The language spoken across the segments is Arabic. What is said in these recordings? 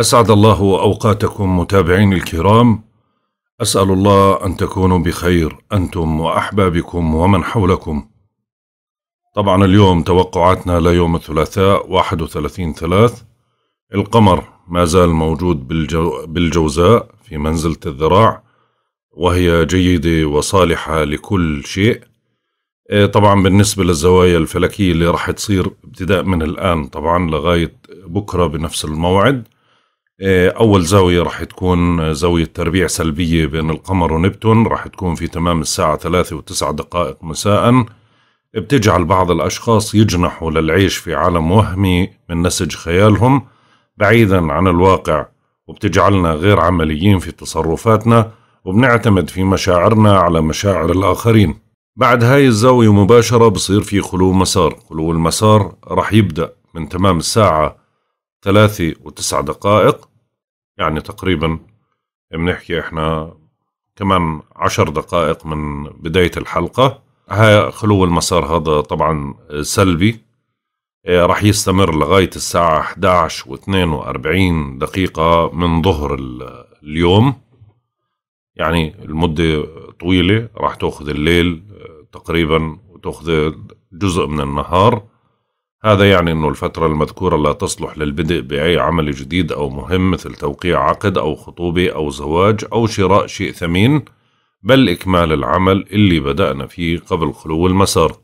أسعد الله أوقاتكم متابعين الكرام أسأل الله أن تكونوا بخير أنتم وأحبابكم ومن حولكم طبعا اليوم توقعاتنا ليوم الثلاثاء 31 ثلاث القمر ما زال موجود بالجو بالجوزاء في منزلة الذراع وهي جيدة وصالحة لكل شيء إيه، طبعا بالنسبة للزوايا الفلكية اللي راح تصير ابتداء من الآن طبعا لغاية بكرة بنفس الموعد آه، أول زاوية راح تكون زاوية تربيع سلبية بين القمر ونبتون راح تكون في تمام الساعة ثلاثة وتسعة دقائق مساء بتجعل بعض الأشخاص يجنحوا للعيش في عالم وهمي من نسج خيالهم بعيدا عن الواقع وبتجعلنا غير عمليين في تصرفاتنا وبنعتمد في مشاعرنا على مشاعر الآخرين بعد هاي الزاوية مباشرة بصير في خلو مسار خلو المسار راح يبدأ من تمام الساعة ثلاثة وتسع دقائق يعني تقريبا بنحكي احنا كمان عشر دقائق من بداية الحلقة خلو المسار هذا طبعا سلبي إيه، رح يستمر لغاية الساعة 11 و 42 دقيقة من ظهر اليوم يعني المدة طويلة رح تأخذ الليل آه، تقريبا وتأخذ جزء من النهار هذا يعني أن الفترة المذكورة لا تصلح للبدء بأي عمل جديد أو مهم مثل توقيع عقد أو خطوبة أو زواج أو شراء شيء ثمين بل إكمال العمل اللي بدأنا فيه قبل خلو المسار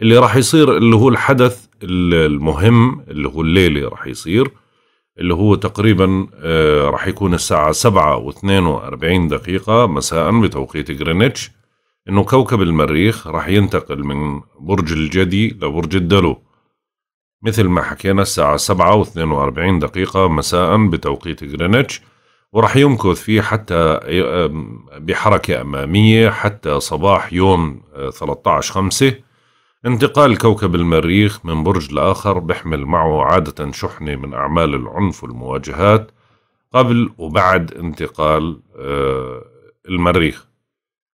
اللي راح يصير اللي هو الحدث المهم اللي هو الليلة راح يصير اللي هو تقريبا آه، راح يكون الساعة سبعة واثنين وأربعين دقيقة مساء بتوقيت غرينتش انه كوكب المريخ راح ينتقل من برج الجدي لبرج الدلو مثل ما حكينا الساعة سبعة و واربعين دقيقة مساء بتوقيت غرينتش وراح يمكث فيه حتى بحركة أمامية حتى صباح يوم 13 آه، خمسة انتقال كوكب المريخ من برج لآخر بحمل معه عادة شحنة من أعمال العنف والمواجهات قبل وبعد انتقال آه، المريخ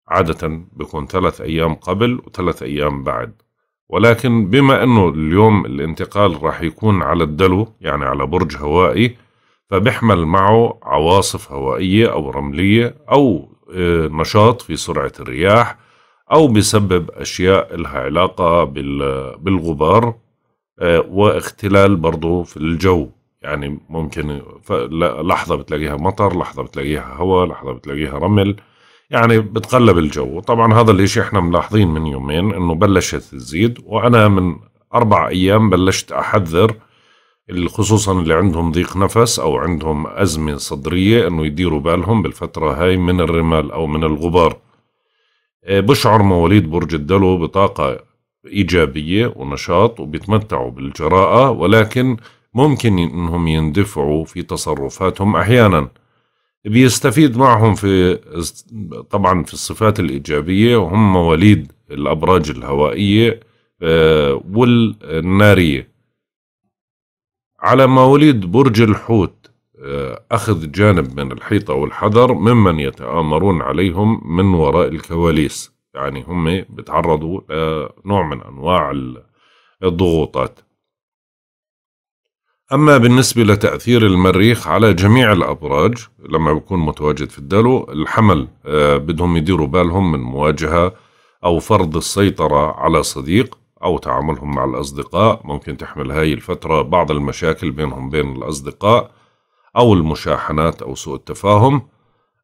عادة بيكون ثلاث أيام قبل وثلاث أيام بعد ولكن بما أنه اليوم الانتقال راح يكون على الدلو يعني على برج هوائي فبيحمل معه عواصف هوائية أو رملية أو آه، نشاط في سرعة الرياح أو بسبب أشياء لها علاقة بالغبار آه، واختلال برضه في الجو يعني ممكن لحظة بتلاقيها مطر لحظة بتلاقيها هواء لحظة بتلاقيها رمل يعني بتقلب الجو طبعا هذا الاشي احنا ملاحظين من يومين انه بلشت تزيد وانا من اربع ايام بلشت احذر خصوصا اللي عندهم ضيق نفس او عندهم ازمه صدريه انه يديروا بالهم بالفتره هاي من الرمال او من الغبار آه، بشعر مواليد برج الدلو بطاقه ايجابيه ونشاط وبيتمتعوا بالجراءه ولكن ممكن انهم يندفعوا في تصرفاتهم احيانا بيستفيد معهم في طبعا في الصفات الإيجابية وهم مواليد الأبراج الهوائية آه، والنارية على مواليد برج الحوت آه، أخذ جانب من الحيطة والحذر ممن يتآمرون عليهم من وراء الكواليس يعني هم بيتعرضوا لنوع من أنواع الضغوطات أما بالنسبة لتأثير المريخ على جميع الأبراج لما بكون متواجد في الدلو الحمل آه، بدهم يديروا بالهم من مواجهة أو فرض السيطرة على صديق أو تعاملهم مع الأصدقاء ممكن تحمل هاي الفترة بعض المشاكل بينهم بين الأصدقاء أو المشاحنات أو سوء التفاهم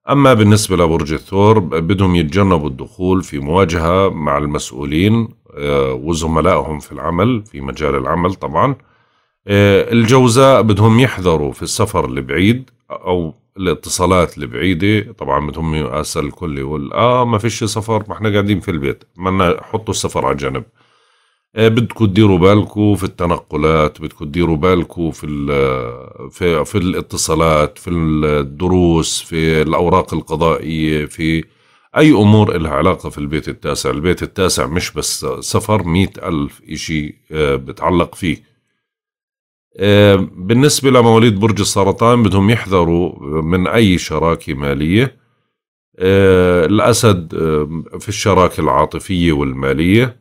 أما بالنسبة لبرج الثور بدهم يتجنبوا الدخول في مواجهة مع المسؤولين آه، وزملائهم في العمل في مجال العمل طبعاً آه، الجوزاء بدهم يحذروا في السفر البعيد او الاتصالات البعيده طبعا بدهم يقاس الكل يقول اه ما فيش سفر ما احنا قاعدين في البيت منا حطوا السفر على جنب آه، بدكم تديروا بالكم في التنقلات بدكم تديروا بالكم في في في الاتصالات في الدروس في الاوراق القضائيه في اي امور لها علاقه في البيت التاسع البيت التاسع مش بس سفر مئة الف اشي آه، بتعلق فيه آه، بالنسبة لمواليد برج السرطان بدهم يحذروا من أي شراكة مالية آه، الأسد آه، في الشراكة العاطفية والمالية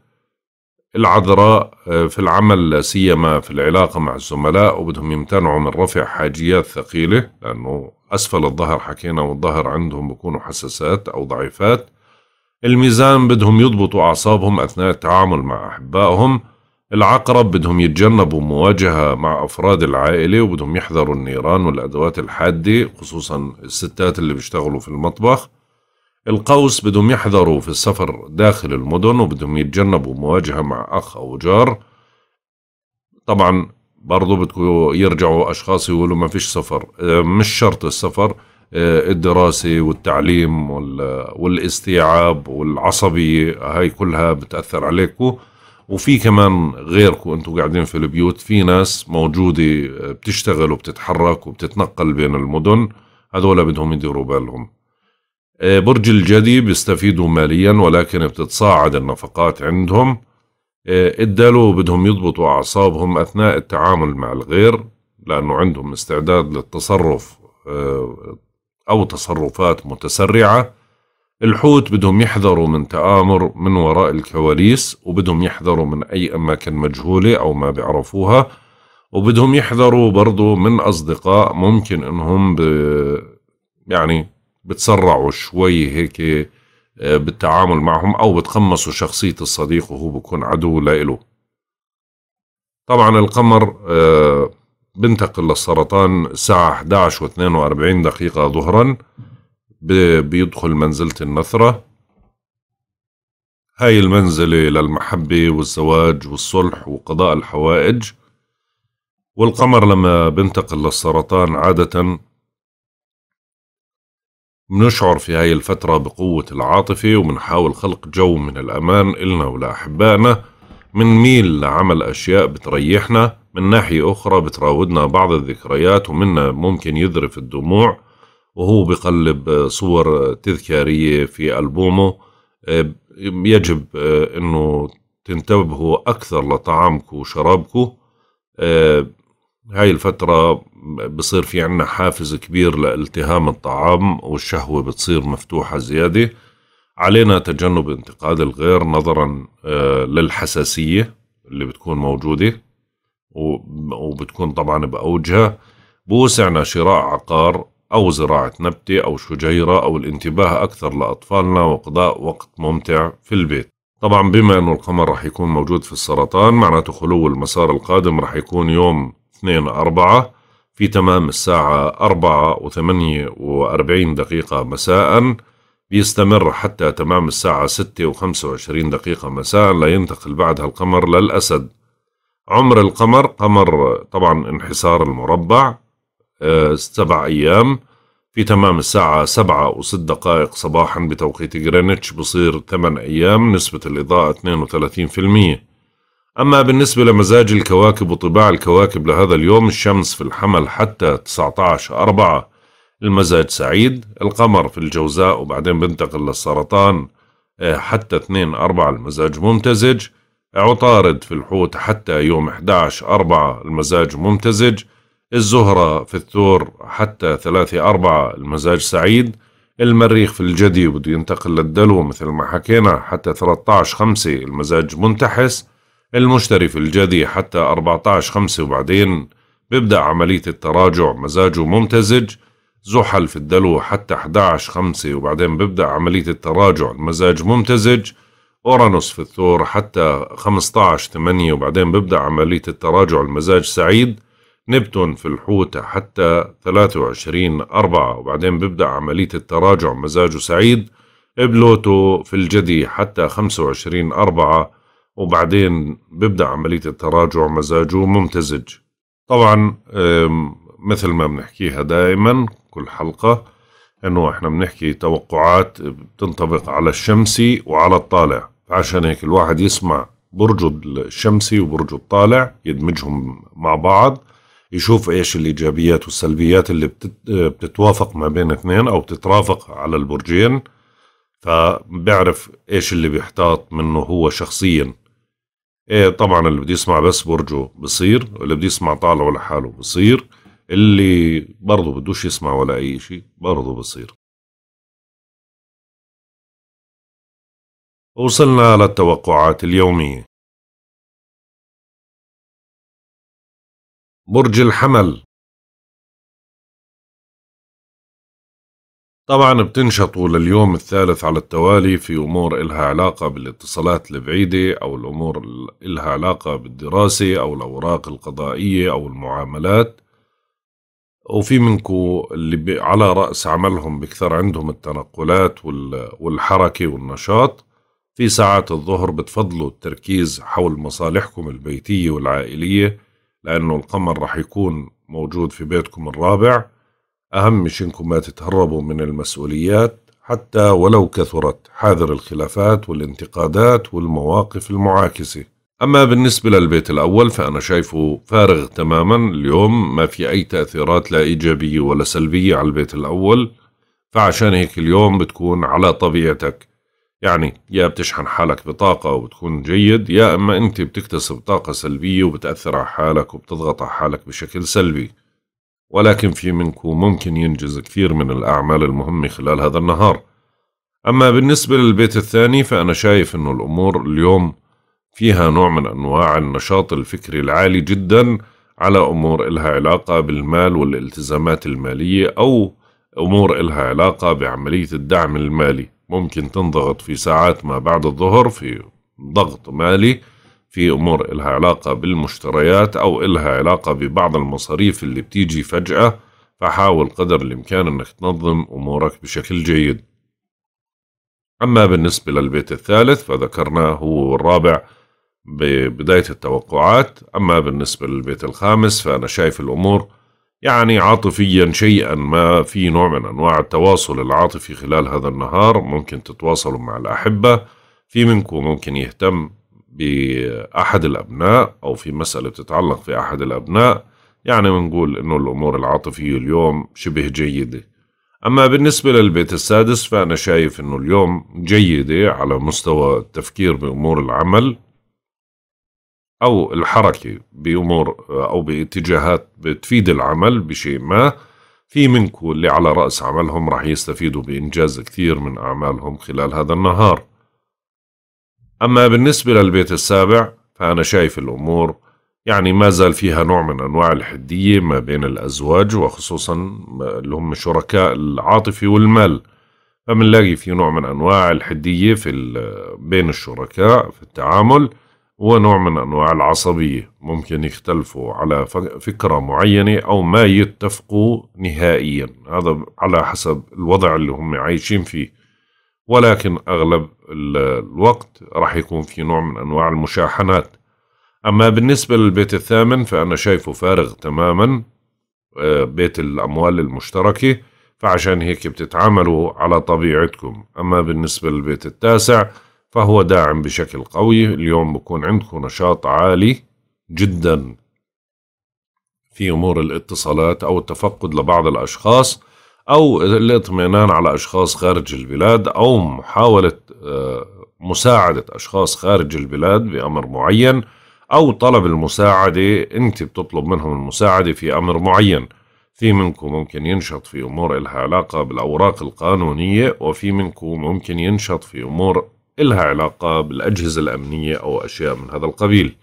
العذراء في العمل لا سيما في العلاقة مع الزملاء وبدهم يمتنعوا من رفع حاجيات ثقيلة لأنه أسفل الظهر حكينا والظهر عندهم بكونوا حساسات أو ضعيفات الميزان بدهم يضبطوا أعصابهم أثناء التعامل مع أحبائهم العقرب بدهم يتجنبوا مواجهة مع أفراد العائلة وبدهم يحذروا النيران والأدوات الحادة خصوصا الستات اللي بيشتغلوا في المطبخ القوس بدهم يحذروا في السفر داخل المدن وبدهم يتجنبوا مواجهة مع أخ أو جار طبعا برضو بدكم يرجعوا أشخاص يقولوا ما فيش سفر آه، مش شرط السفر آه، الدراسة والتعليم والاستيعاب والعصبية هاي كلها بتأثر عليكم وفي كمان غيركم انتم قاعدين في البيوت في ناس موجوده آه، بتشتغل وبتتحرك وبتتنقل بين المدن هذول بدهم يديروا بالهم آه، برج الجدي بيستفيدوا ماليا ولكن بتتصاعد النفقات عندهم آه، الدلو بدهم يضبطوا أعصابهم أثناء التعامل مع الغير لأنه عندهم استعداد للتصرف أو تصرفات متسرعة الحوت بدهم يحذروا من تآمر من وراء الكواليس وبدهم يحذروا من أي أماكن مجهولة أو ما بيعرفوها وبدهم يحذروا برضو من أصدقاء ممكن إنهم ب... يعني بتسرعوا شوي هيك آه، بالتعامل معهم أو بتقمصوا شخصية الصديق وهو بكون عدو لإله طبعا القمر آه، بنتقل للسرطان الساعة 11 و42 دقيقة ظهراً بيدخل منزلة النثرة هاي المنزلة للمحبة والزواج والصلح وقضاء الحوائج والقمر لما بنتقل للسرطان عادة منشعر في هاي الفترة بقوة العاطفة ومنحاول خلق جو من الأمان إلنا ولأحبائنا ميل لعمل أشياء بتريحنا من ناحية أخرى بتراودنا بعض الذكريات ومنا ممكن يذرف الدموع وهو بقلب صور تذكارية في ألبومه يجب أنه تنتبهوا أكثر لطعامكم وشرابكم هاي الفترة بصير في عنا حافز كبير لالتهام الطعام والشهوة بتصير مفتوحة زيادة علينا تجنب انتقاد الغير نظرا للحساسية اللي بتكون موجودة وبتكون طبعا بأوجها بوسعنا شراء عقار أو زراعة نبتة أو شجيرة أو الانتباه أكثر لأطفالنا وقضاء وقت ممتع في البيت طبعا بما أنه القمر رح يكون موجود في السرطان معناته خلو المسار القادم رح يكون يوم 2 أربعة في تمام الساعة 4 و48 دقيقة مساء بيستمر حتى تمام الساعة 6 و25 دقيقة مساء لا ينتقل بعدها القمر للأسد عمر القمر قمر طبعا انحسار المربع سبع أيام في تمام الساعة سبعة وست دقائق صباحا بتوقيت جرينتش بصير ثمان أيام نسبة الإضاءة 32% أما بالنسبة لمزاج الكواكب وطباع الكواكب لهذا اليوم الشمس في الحمل حتى 19 أربعة المزاج سعيد القمر في الجوزاء وبعدين بنتقل للسرطان آه، حتى 2 أربعة المزاج ممتزج عطارد في الحوت حتى يوم 11 أربعة المزاج ممتزج الزهرة في الثور حتى ثلاثة أربعة المزاج سعيد المريخ في الجدي بده ينتقل للدلو مثل ما حكينا حتى 13 خمسة المزاج منتحس المشتري في الجدي حتى 14 خمسة وبعدين بيبدأ عملية التراجع مزاجه ممتزج زحل في الدلو حتى 11 خمسة وبعدين بيبدأ عملية التراجع المزاج ممتزج أورانوس في الثور حتى 15 8 وبعدين بيبدأ عملية التراجع المزاج سعيد نبتون في الحوت حتى 23 أربعة وبعدين بيبدأ عملية التراجع مزاجه سعيد بلوتو في الجدي حتى 25 أربعة وبعدين بيبدأ عملية التراجع مزاجه ممتزج طبعا مثل ما بنحكيها دائما كل حلقة انه احنا بنحكي توقعات بتنطبق على الشمسي وعلى الطالع عشان هيك الواحد يسمع برج الشمسي وبرج الطالع يدمجهم مع بعض يشوف ايش الايجابيات والسلبيات اللي بتتوافق ما بين اثنين او بتترافق على البرجين فبعرف ايش اللي بيحتاط منه هو شخصيا ايه طبعا اللي بده يسمع بس برجه بصير اللي بده يسمع طالعه لحاله بصير اللي برضه بدوش يسمع ولا اي شيء برضه بصير وصلنا للتوقعات اليومية برج الحمل طبعا بتنشطوا لليوم الثالث على التوالي في أمور إلها علاقة بالاتصالات البعيدة أو الأمور إلها علاقة بالدراسة أو الأوراق القضائية أو المعاملات وفي منكو اللي على رأس عملهم بكثر عندهم التنقلات والحركة والنشاط في ساعات الظهر بتفضلوا التركيز حول مصالحكم البيتية والعائلية لأنه القمر راح يكون موجود في بيتكم الرابع أهم شيء إنكم ما تتهربوا من المسؤوليات حتى ولو كثرت حاذر الخلافات والانتقادات والمواقف المعاكسة أما بالنسبة للبيت الأول فأنا شايفه فارغ تماما اليوم ما في أي تأثيرات لا إيجابية ولا سلبية على البيت الأول فعشان هيك اليوم بتكون على طبيعتك يعني يا بتشحن حالك بطاقة وبتكون جيد يا أما أنت بتكتسب طاقة سلبية وبتأثر على حالك وبتضغط على حالك بشكل سلبي ولكن في منكم ممكن ينجز كثير من الأعمال المهمة خلال هذا النهار أما بالنسبة للبيت الثاني فأنا شايف أنه الأمور اليوم فيها نوع من أنواع النشاط الفكري العالي جدا على أمور إلها علاقة بالمال والالتزامات المالية أو أمور إلها علاقة بعملية الدعم المالي ممكن تنضغط في ساعات ما بعد الظهر في ضغط مالي في أمور إلها علاقة بالمشتريات أو إلها علاقة ببعض المصاريف اللي بتيجي فجأة فحاول قدر الإمكان أنك تنظم أمورك بشكل جيد أما بالنسبة للبيت الثالث فذكرناه هو الرابع ببداية التوقعات أما بالنسبة للبيت الخامس فأنا شايف الأمور يعني عاطفيا شيئا ما في نوع من أنواع التواصل العاطفي خلال هذا النهار ممكن تتواصلوا مع الأحبة في منكم ممكن يهتم بأحد الأبناء أو في مسألة بتتعلق في أحد الأبناء يعني بنقول إنه الأمور العاطفية اليوم شبه جيدة أما بالنسبة للبيت السادس فأنا شايف إنه اليوم جيدة على مستوى التفكير بأمور العمل أو الحركة بأمور أو باتجاهات بتفيد العمل بشيء ما في منكم اللي على رأس عملهم رح يستفيدوا بإنجاز كثير من أعمالهم خلال هذا النهار أما بالنسبة للبيت السابع فأنا شايف الأمور يعني ما زال فيها نوع من أنواع الحدية ما بين الأزواج وخصوصا اللي هم شركاء العاطفي والمال فمنلاقي في نوع من أنواع الحدية في بين الشركاء في التعامل هو نوع من أنواع العصبية ممكن يختلفوا على فكرة معينة أو ما يتفقوا نهائيا هذا على حسب الوضع اللي هم عايشين فيه ولكن أغلب الوقت راح يكون في نوع من أنواع المشاحنات أما بالنسبة للبيت الثامن فأنا شايفه فارغ تماما آه، بيت الأموال المشتركة فعشان هيك بتتعاملوا على طبيعتكم أما بالنسبة للبيت التاسع فهو داعم بشكل قوي اليوم بكون عندكم نشاط عالي جدا في أمور الاتصالات أو التفقد لبعض الأشخاص أو الاطمئنان على أشخاص خارج البلاد أو محاولة آه، مساعدة أشخاص خارج البلاد بأمر معين أو طلب المساعدة أنت بتطلب منهم المساعدة في أمر معين في منكم ممكن ينشط في أمور إلها علاقة بالأوراق القانونية وفي منكم ممكن ينشط في أمور إلها علاقة بالأجهزة الأمنية أو أشياء من هذا القبيل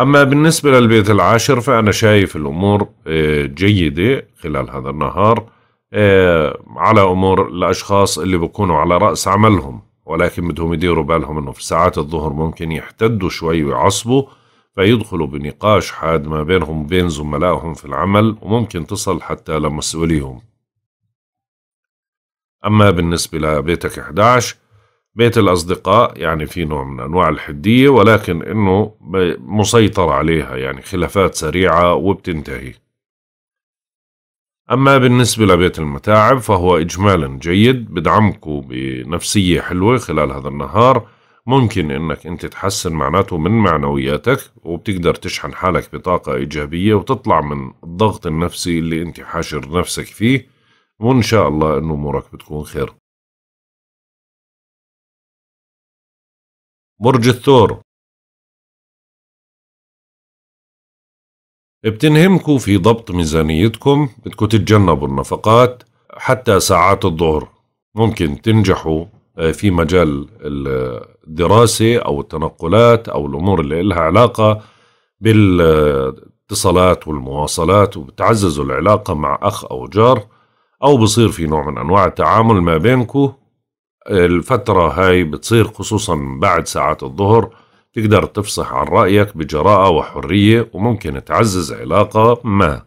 أما بالنسبة للبيت العاشر فأنا شايف الأمور آه، جيدة خلال هذا النهار آه، على أمور الأشخاص اللي بكونوا على رأس عملهم ولكن بدهم يديروا بالهم أنه في ساعات الظهر ممكن يحتدوا شوي ويعصبوا فيدخلوا بنقاش حاد ما بينهم وبين زملائهم في العمل وممكن تصل حتى لمسؤوليهم أما بالنسبة لبيتك 11 بيت الأصدقاء يعني في نوع من أنواع الحدية ولكن أنه مسيطر عليها يعني خلافات سريعة وبتنتهي أما بالنسبة لبيت المتاعب فهو إجمالا جيد بدعمكو بنفسية حلوة خلال هذا النهار ممكن انك انت تحسن معناته من معنوياتك وبتقدر تشحن حالك بطاقة ايجابية وتطلع من الضغط النفسي اللي انت حاشر نفسك فيه وان شاء الله انه امورك بتكون خير برج الثور بتنهمكوا في ضبط ميزانيتكم بدكم تتجنبوا النفقات حتى ساعات الظهر ممكن تنجحوا آه، في مجال الدراسة أو التنقلات أو الأمور اللي لها علاقة بالاتصالات والمواصلات وبتعززوا العلاقة مع أخ أو جار أو بصير في نوع من أنواع التعامل ما بينكم الفترة هاي بتصير خصوصا بعد ساعات الظهر تقدر تفصح عن رأيك بجراءة وحرية وممكن تعزز علاقة ما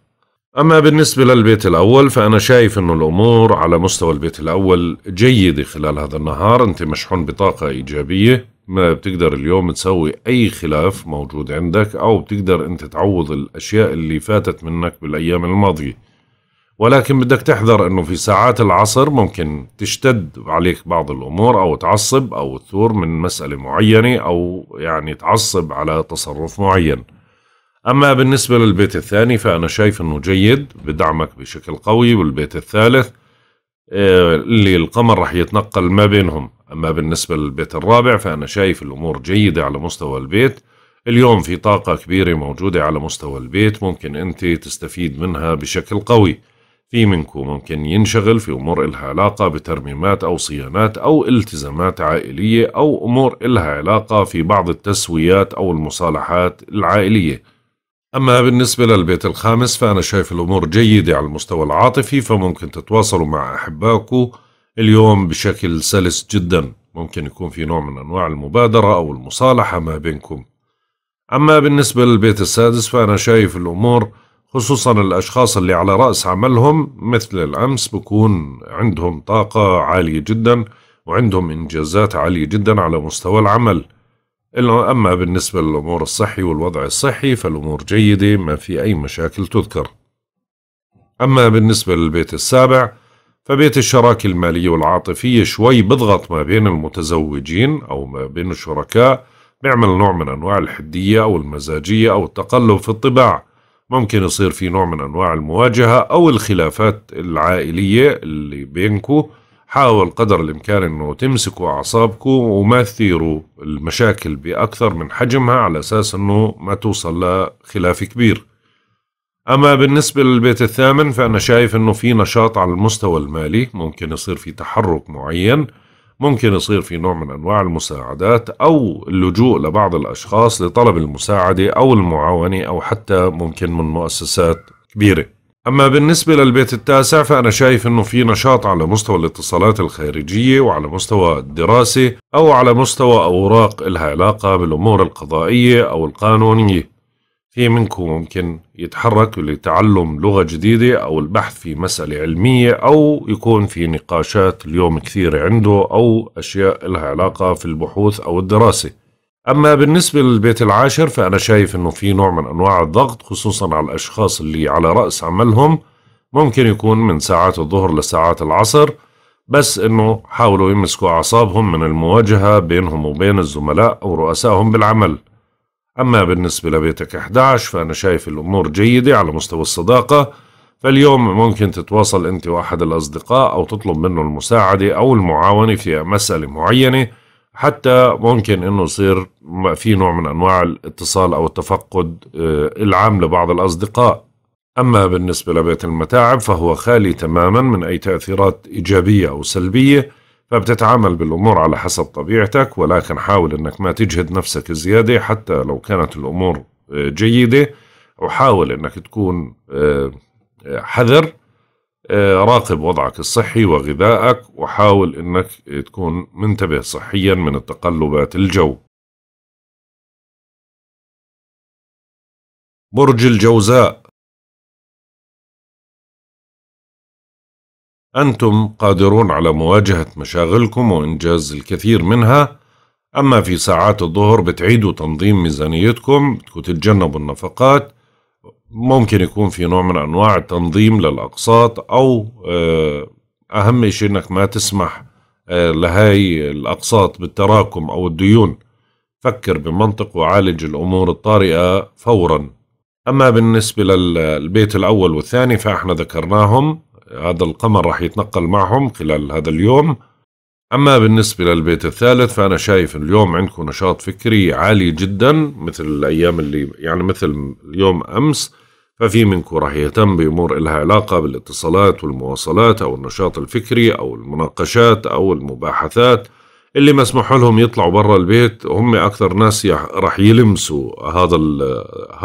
أما بالنسبة للبيت الأول فأنا شايف أنه الأمور على مستوى البيت الأول جيدة خلال هذا النهار أنت مشحون بطاقة إيجابية ما بتقدر اليوم تسوي أي خلاف موجود عندك أو بتقدر أنت تعوض الأشياء اللي فاتت منك بالأيام الماضية ولكن بدك تحذر انه في ساعات العصر ممكن تشتد عليك بعض الامور او تعصب او تثور من مساله معينه او يعني تعصب على تصرف معين. اما بالنسبه للبيت الثاني فانا شايف انه جيد بدعمك بشكل قوي والبيت الثالث آه، اللي القمر رح يتنقل ما بينهم اما بالنسبه للبيت الرابع فانا شايف الامور جيده على مستوى البيت اليوم في طاقه كبيره موجوده على مستوى البيت ممكن انت تستفيد منها بشكل قوي في منكم ممكن ينشغل في أمور إلها علاقة بترميمات أو صيانات أو التزامات عائلية أو أمور إلها علاقة في بعض التسويات أو المصالحات العائلية أما بالنسبة للبيت الخامس فأنا شايف الأمور جيدة على المستوى العاطفي فممكن تتواصلوا مع أحبائكم اليوم بشكل سلس جدا ممكن يكون في نوع من أنواع المبادرة أو المصالحة ما بينكم أما بالنسبة للبيت السادس فأنا شايف الأمور خصوصا الأشخاص اللي على رأس عملهم مثل الأمس بكون عندهم طاقة عالية جدا وعندهم إنجازات عالية جدا على مستوى العمل أما بالنسبة للأمور الصحي والوضع الصحي فالأمور جيدة ما في أي مشاكل تذكر أما بالنسبة للبيت السابع فبيت الشراكة المالية والعاطفية شوي بضغط ما بين المتزوجين أو ما بين الشركاء بيعمل نوع من أنواع الحدية أو المزاجية أو التقلب في الطباع ممكن يصير في نوع من أنواع المواجهة أو الخلافات العائلية اللي بينكو حاول قدر الإمكان أنه تمسكوا أعصابكو وما تثيروا المشاكل بأكثر من حجمها على أساس أنه ما توصل لخلاف كبير أما بالنسبة للبيت الثامن فأنا شايف أنه في نشاط على المستوى المالي ممكن يصير في تحرك معين ممكن يصير في نوع من أنواع المساعدات أو اللجوء لبعض الأشخاص لطلب المساعدة أو المعاونة أو حتى ممكن من مؤسسات كبيرة أما بالنسبة للبيت التاسع فأنا شايف أنه في نشاط على مستوى الاتصالات الخارجية وعلى مستوى الدراسة أو على مستوى أوراق لها علاقة بالأمور القضائية أو القانونية في منكم ممكن يتحرك لتعلم لغة جديدة أو البحث في مسألة علمية أو يكون في نقاشات اليوم كثيرة عنده أو أشياء لها علاقة في البحوث أو الدراسة أما بالنسبة للبيت العاشر فأنا شايف أنه في نوع من أنواع الضغط خصوصا على الأشخاص اللي على رأس عملهم ممكن يكون من ساعات الظهر لساعات العصر بس أنه حاولوا يمسكوا أعصابهم من المواجهة بينهم وبين الزملاء أو رؤسائهم بالعمل أما بالنسبة لبيتك 11 فأنا شايف الأمور جيدة على مستوى الصداقة فاليوم ممكن تتواصل أنت وأحد الأصدقاء أو تطلب منه المساعدة أو المعاونة في مسألة معينة حتى ممكن أنه يصير في نوع من أنواع الاتصال أو التفقد آه، العام لبعض الأصدقاء أما بالنسبة لبيت المتاعب فهو خالي تماما من أي تأثيرات إيجابية أو سلبية فبتتعامل بالأمور على حسب طبيعتك ولكن حاول أنك ما تجهد نفسك زيادة حتى لو كانت الأمور آه، جيدة وحاول أنك تكون آه، آه، حذر راقب وضعك الصحي وغذائك وحاول أنك تكون منتبه صحيا من التقلبات الجو برج الجوزاء أنتم قادرون على مواجهة مشاغلكم وإنجاز الكثير منها أما في ساعات الظهر بتعيدوا تنظيم ميزانيتكم بدكم تتجنبوا النفقات ممكن يكون في نوع من أنواع التنظيم للأقساط أو آه، أهم شيء أنك ما تسمح آه، لهاي الأقساط بالتراكم أو الديون فكر بمنطق وعالج الأمور الطارئة فورا أما بالنسبة للبيت الأول والثاني فإحنا ذكرناهم هذا القمر راح يتنقل معهم خلال هذا اليوم أما بالنسبة للبيت الثالث فأنا شايف اليوم عندكم نشاط فكري عالي جدا مثل الأيام اللي يعني مثل اليوم أمس ففي منكم راح يهتم بأمور إلها علاقة بالاتصالات والمواصلات أو النشاط الفكري أو المناقشات أو المباحثات اللي مسموح لهم يطلعوا برا البيت هم أكثر ناس راح يلمسوا هذا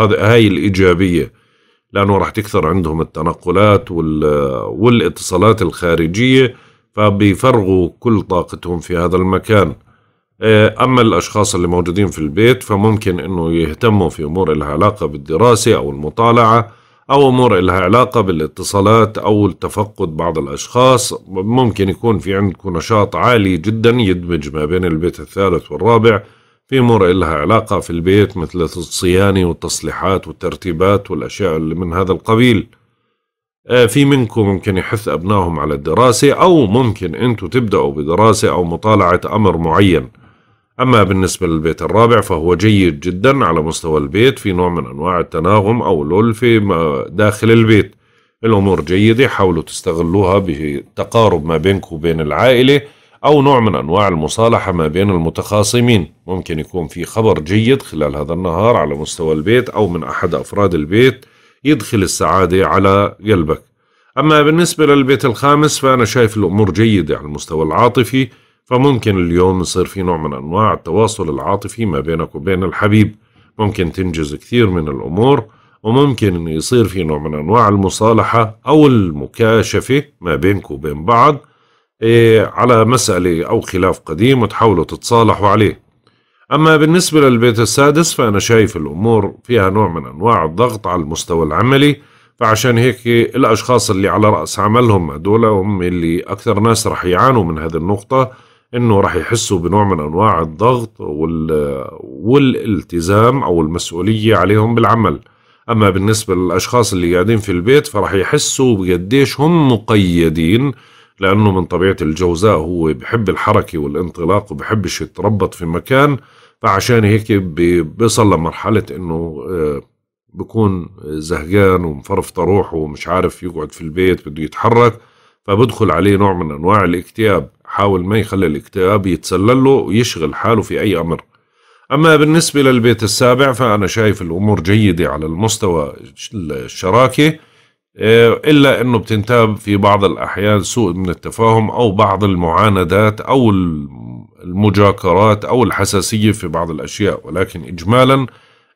هذه هاي الإيجابية لأنه راح تكثر عندهم التنقلات والاتصالات الخارجية فبيفرغوا كل طاقتهم في هذا المكان آه، أما الأشخاص اللي موجودين في البيت فممكن أنه يهتموا في أمور لها علاقة بالدراسة أو المطالعة أو أمور لها علاقة بالاتصالات أو التفقد بعض الأشخاص ممكن يكون في عندكم نشاط عالي جدا يدمج ما بين البيت الثالث والرابع في امور إلها علاقة في البيت مثل الصيانة والتصليحات والترتيبات والأشياء اللي من هذا القبيل آه، في منكم ممكن يحث أبنائهم على الدراسة أو ممكن أنتم تبدأوا بدراسة أو مطالعة أمر معين أما بالنسبة للبيت الرابع فهو جيد جدا على مستوى البيت في نوع من أنواع التناغم أو الألفة داخل البيت الأمور جيدة حاولوا تستغلوها بتقارب ما بينك وبين العائلة أو نوع من أنواع المصالحة ما بين المتخاصمين ممكن يكون في خبر جيد خلال هذا النهار على مستوى البيت أو من أحد أفراد البيت يدخل السعادة على قلبك أما بالنسبة للبيت الخامس فأنا شايف الأمور جيدة على المستوى العاطفي فممكن اليوم يصير في نوع من أنواع التواصل العاطفي ما بينك وبين الحبيب ممكن تنجز كثير من الأمور وممكن أن يصير في نوع من أنواع المصالحة أو المكاشفة ما بينك وبين بعض إيه، على مسألة أو خلاف قديم وتحاولوا تتصالحوا عليه أما بالنسبة للبيت السادس فأنا شايف الأمور فيها نوع من أنواع الضغط على المستوى العملي فعشان هيك الأشخاص اللي على رأس عملهم هدول هم اللي أكثر ناس رح يعانوا من هذه النقطة إنه رح يحسوا بنوع من أنواع الضغط وال... والالتزام أو المسؤولية عليهم بالعمل أما بالنسبة للأشخاص اللي قاعدين في البيت فرح يحسوا بقديش هم مقيدين لأنه من طبيعة الجوزاء هو بحب الحركة والانطلاق وبحبش يتربط في مكان فعشان هيك بيصل لمرحلة إنه آه، بكون زهقان ومفرفطة روحه ومش عارف يقعد في البيت بده يتحرك فبدخل عليه نوع من أنواع الاكتئاب حاول ما يخلي الاكتئاب يتسلل له ويشغل حاله في أي أمر أما بالنسبة للبيت السابع فأنا شايف الأمور جيدة على المستوى الشراكة آه، إلا أنه بتنتاب في بعض الأحيان سوء من التفاهم أو بعض المعاندات أو المجاكرات أو الحساسية في بعض الأشياء ولكن إجمالا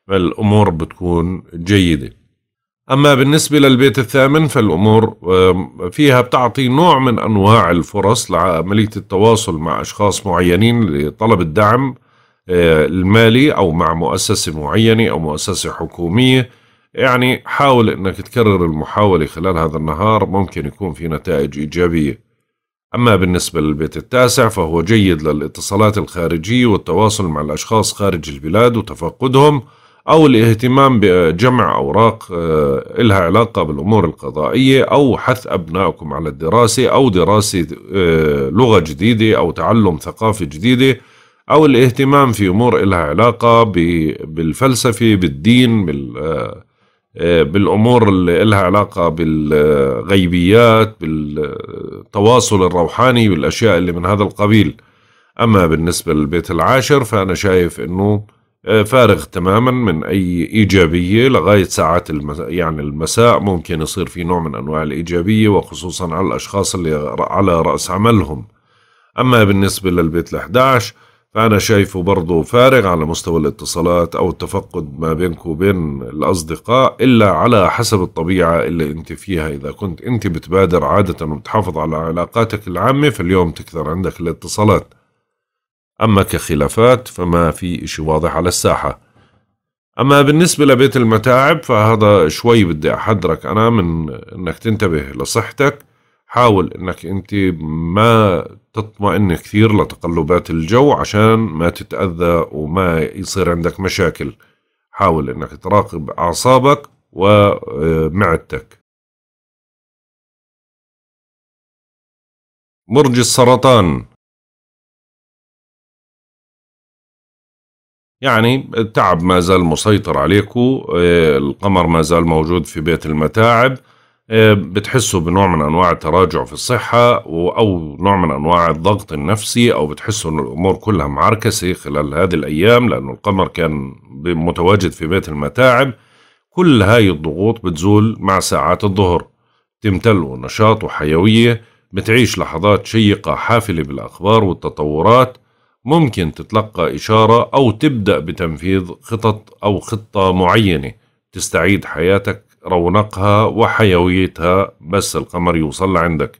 الأمور بتكون جيدة أما بالنسبة للبيت الثامن فالأمور فيها بتعطي نوع من أنواع الفرص لعملية التواصل مع أشخاص معينين لطلب الدعم آه، المالي أو مع مؤسسة معينة أو مؤسسة حكومية يعني حاول أنك تكرر المحاولة خلال هذا النهار ممكن يكون في نتائج إيجابية أما بالنسبة للبيت التاسع فهو جيد للاتصالات الخارجية والتواصل مع الأشخاص خارج البلاد وتفقدهم أو الاهتمام بجمع أوراق آه، لها علاقة بالأمور القضائية أو حث أبنائكم على الدراسة أو دراسة آه، لغة جديدة أو تعلم ثقافة جديدة أو الاهتمام في أمور لها علاقة بالفلسفة بالدين بال آه، آه، بالامور اللي لها علاقه بالغيبيات بالتواصل الروحاني والاشياء اللي من هذا القبيل اما بالنسبه للبيت العاشر فانا شايف انه آه، فارغ تماما من اي ايجابيه لغايه ساعات المساء يعني المساء ممكن يصير في نوع من انواع الايجابيه وخصوصا على الاشخاص اللي على راس عملهم اما بالنسبه للبيت ال11 فأنا شايفه برضه فارغ على مستوى الاتصالات أو التفقد ما بينك وبين الأصدقاء إلا على حسب الطبيعة اللي أنت فيها إذا كنت أنت بتبادر عادة وبتحافظ على علاقاتك العامة فاليوم تكثر عندك الاتصالات أما كخلافات فما في إشي واضح على الساحة أما بالنسبة لبيت المتاعب فهذا شوي بدي أحذرك أنا من أنك تنتبه لصحتك حاول انك انت ما تطمئن كثير لتقلبات الجو عشان ما تتأذى وما يصير عندك مشاكل حاول انك تراقب اعصابك ومعدتك برج السرطان يعني التعب ما زال مسيطر عليكم إيه، القمر ما زال موجود في بيت المتاعب آه، بتحسوا بنوع من انواع التراجع في الصحه او نوع من انواع الضغط النفسي او بتحسوا ان الامور كلها معركسه خلال هذه الايام لانه القمر كان متواجد في بيت المتاعب كل هاي الضغوط بتزول مع ساعات الظهر تمتلوا نشاط وحيويه بتعيش لحظات شيقه حافله بالاخبار والتطورات ممكن تتلقى اشاره او تبدا بتنفيذ خطط او خطه معينه تستعيد حياتك رونقها وحيويتها بس القمر يوصل لعندك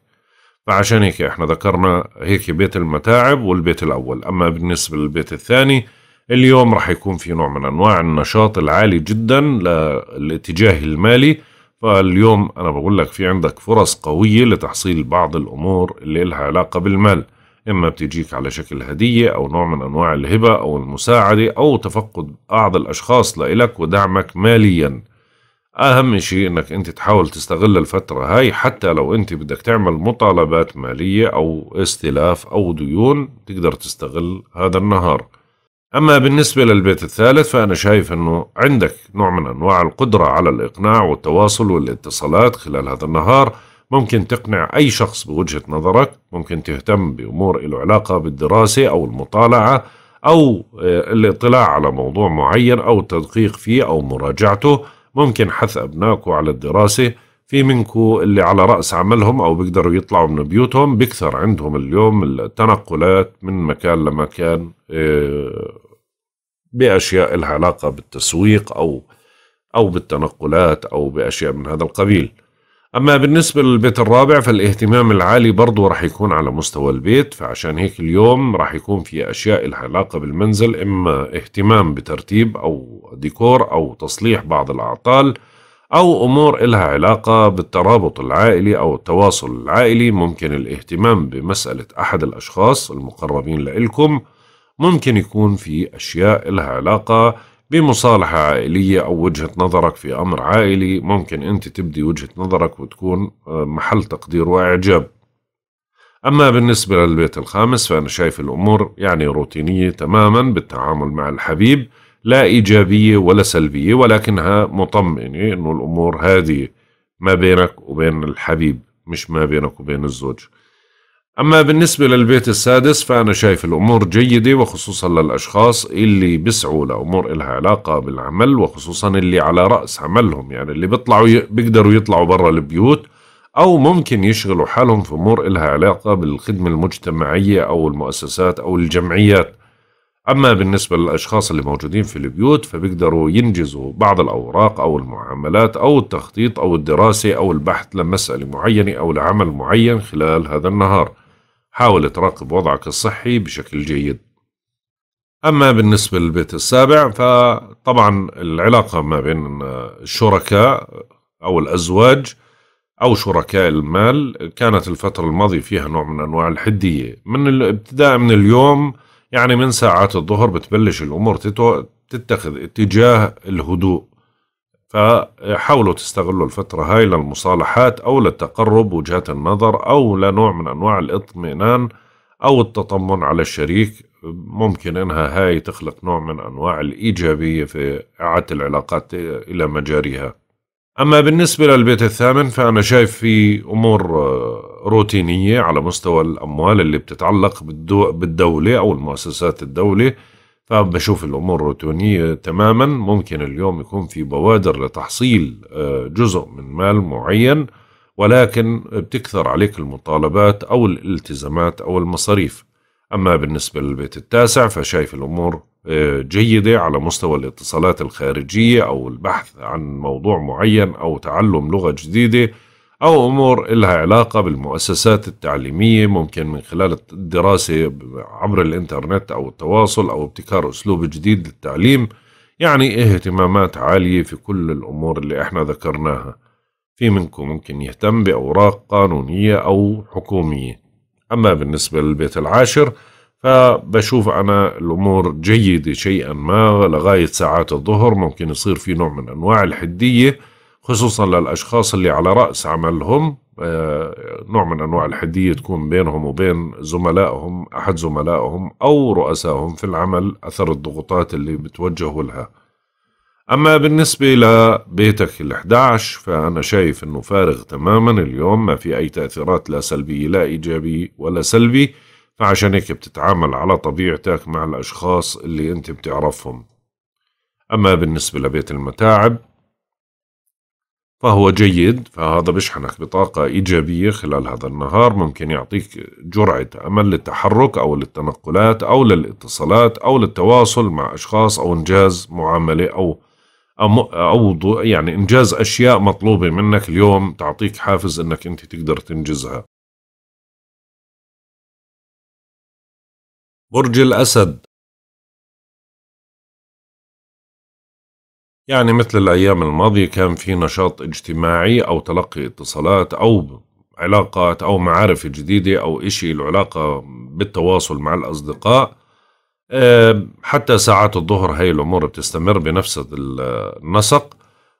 فعشان هيك احنا ذكرنا هيك بيت المتاعب والبيت الأول أما بالنسبة للبيت الثاني اليوم راح يكون في نوع من أنواع النشاط العالي جدا للاتجاه المالي فاليوم أنا بقول لك في عندك فرص قوية لتحصيل بعض الأمور اللي لها علاقة بالمال إما بتجيك على شكل هدية أو نوع من أنواع الهبة أو المساعدة أو تفقد بعض الأشخاص لإلك ودعمك مالياً أهم شيء إنك أنت تحاول تستغل الفترة هاي حتى لو أنت بدك تعمل مطالبات مالية أو استلاف أو ديون تقدر تستغل هذا النهار أما بالنسبة للبيت الثالث فأنا شايف أنه عندك نوع من أنواع القدرة على الإقناع والتواصل والاتصالات خلال هذا النهار ممكن تقنع أي شخص بوجهة نظرك ممكن تهتم بأمور له علاقة بالدراسة أو المطالعة أو آه، الاطلاع على موضوع معين أو التدقيق فيه أو مراجعته ممكن حث أبنائكو على الدراسة في منكو اللي على رأس عملهم أو بيقدروا يطلعوا من بيوتهم بيكثر عندهم اليوم التنقلات من مكان لمكان آه، بأشياء لها علاقة بالتسويق أو أو بالتنقلات أو بأشياء من هذا القبيل أما بالنسبة للبيت الرابع فالاهتمام العالي برضه راح يكون على مستوى البيت فعشان هيك اليوم راح يكون في أشياء العلاقة علاقة بالمنزل إما اهتمام بترتيب أو ديكور أو تصليح بعض الأعطال أو أمور إلها علاقة بالترابط العائلي أو التواصل العائلي ممكن الاهتمام بمسألة أحد الأشخاص المقربين لإلكم ممكن يكون في أشياء إلها علاقة بمصالحة عائلية أو وجهة نظرك في أمر عائلي ممكن أنت تبدي وجهة نظرك وتكون آه، محل تقدير وإعجاب أما بالنسبة للبيت الخامس فأنا شايف الأمور يعني روتينية تماما بالتعامل مع الحبيب لا إيجابية ولا سلبية ولكنها مطمئنة أنه الأمور هادية ما بينك وبين الحبيب مش ما بينك وبين الزوج أما بالنسبة للبيت السادس فأنا شايف الأمور جيدة وخصوصا للأشخاص اللي بيسعوا لأمور إلها علاقة بالعمل وخصوصا اللي على رأس عملهم يعني اللي بيطلعوا بيقدروا يطلعوا برا البيوت أو ممكن يشغلوا حالهم في أمور إلها علاقة بالخدمة المجتمعية أو المؤسسات أو الجمعيات أما بالنسبة للأشخاص اللي موجودين في البيوت فبيقدروا ينجزوا بعض الأوراق أو المعاملات أو التخطيط أو الدراسة أو البحث لمسألة معينة أو لعمل معين خلال هذا النهار حاول تراقب وضعك الصحي بشكل جيد أما بالنسبة للبيت السابع فطبعا العلاقة ما بين الشركاء أو الأزواج أو شركاء المال كانت الفترة الماضية فيها نوع من أنواع الحدية من الابتداء من اليوم يعني من ساعات الظهر بتبلش الأمور تتخذ اتجاه الهدوء فحاولوا تستغلوا الفترة هاي للمصالحات أو للتقرب وجهات النظر أو لنوع من أنواع الإطمئنان أو التطمن على الشريك ممكن إنها هاي تخلق نوع من أنواع الإيجابية في إعادة العلاقات إلى مجاريها أما بالنسبة للبيت الثامن فأنا شايف في أمور روتينية على مستوى الأموال اللي بتتعلق بالدولة أو المؤسسات الدولة فبشوف الأمور روتينية تماما ممكن اليوم يكون في بوادر لتحصيل آه، جزء من مال معين ولكن بتكثر عليك المطالبات أو الالتزامات أو المصاريف أما بالنسبة للبيت التاسع فشايف الأمور آه، جيدة على مستوى الاتصالات الخارجية أو البحث عن موضوع معين أو تعلم لغة جديدة أو أمور لها علاقة بالمؤسسات التعليمية ممكن من خلال الدراسة عبر الإنترنت أو التواصل أو ابتكار أسلوب جديد للتعليم يعني اهتمامات عالية في كل الأمور اللي احنا ذكرناها في منكم ممكن يهتم بأوراق قانونية أو حكومية أما بالنسبة للبيت العاشر فبشوف أنا الأمور جيدة شيئا ما لغاية ساعات الظهر ممكن يصير في نوع من أنواع الحدية خصوصا للأشخاص اللي على رأس عملهم آه، نوع من أنواع الحدية تكون بينهم وبين زملائهم أحد زملائهم أو رؤسائهم في العمل أثر الضغوطات اللي بتوجهوا لها أما بالنسبة لبيتك ال11 فأنا شايف أنه فارغ تماما اليوم ما في أي تأثيرات لا سلبية لا إيجابي ولا سلبي فعشان هيك بتتعامل على طبيعتك مع الأشخاص اللي أنت بتعرفهم أما بالنسبة لبيت المتاعب فهو جيد فهذا بيشحنك بطاقة إيجابية خلال هذا النهار ممكن يعطيك جرعة أمل للتحرك أو للتنقلات أو للاتصالات أو للتواصل مع أشخاص أو إنجاز معاملة أو أو يعني إنجاز أشياء مطلوبة منك اليوم تعطيك حافز إنك أنت تقدر تنجزها برج الأسد يعني مثل الأيام الماضية كان في نشاط اجتماعي أو تلقي اتصالات أو علاقات أو معارف جديدة أو إشي له علاقة بالتواصل مع الأصدقاء حتى ساعات الظهر هاي الأمور بتستمر بنفس النسق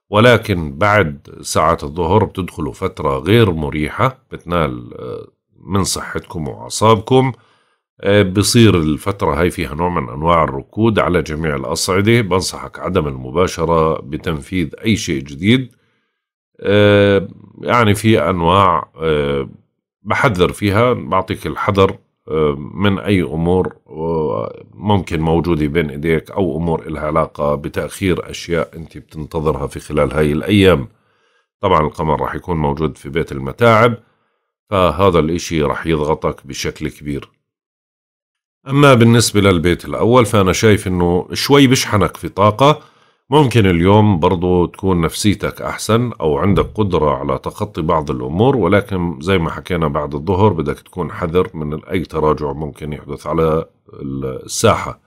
ولكن بعد ساعات الظهر بتدخلوا فترة غير مريحة بتنال آه، من صحتكم وأعصابكم آه، بصير الفترة هاي فيها نوع من أنواع الركود على جميع الأصعدة بنصحك عدم المباشرة بتنفيذ أي شيء جديد آه، يعني في أنواع آه، بحذر فيها بعطيك الحذر من أي أمور ممكن موجودة بين إيديك أو أمور إلها علاقة بتأخير أشياء أنت بتنتظرها في خلال هاي الأيام طبعا القمر راح يكون موجود في بيت المتاعب فهذا الإشي راح يضغطك بشكل كبير أما بالنسبة للبيت الأول فأنا شايف أنه شوي بشحنك في طاقة ممكن اليوم برضو تكون نفسيتك أحسن أو عندك قدرة على تخطي بعض الأمور ولكن زي ما حكينا بعد الظهر بدك تكون حذر من أي تراجع ممكن يحدث على الساحة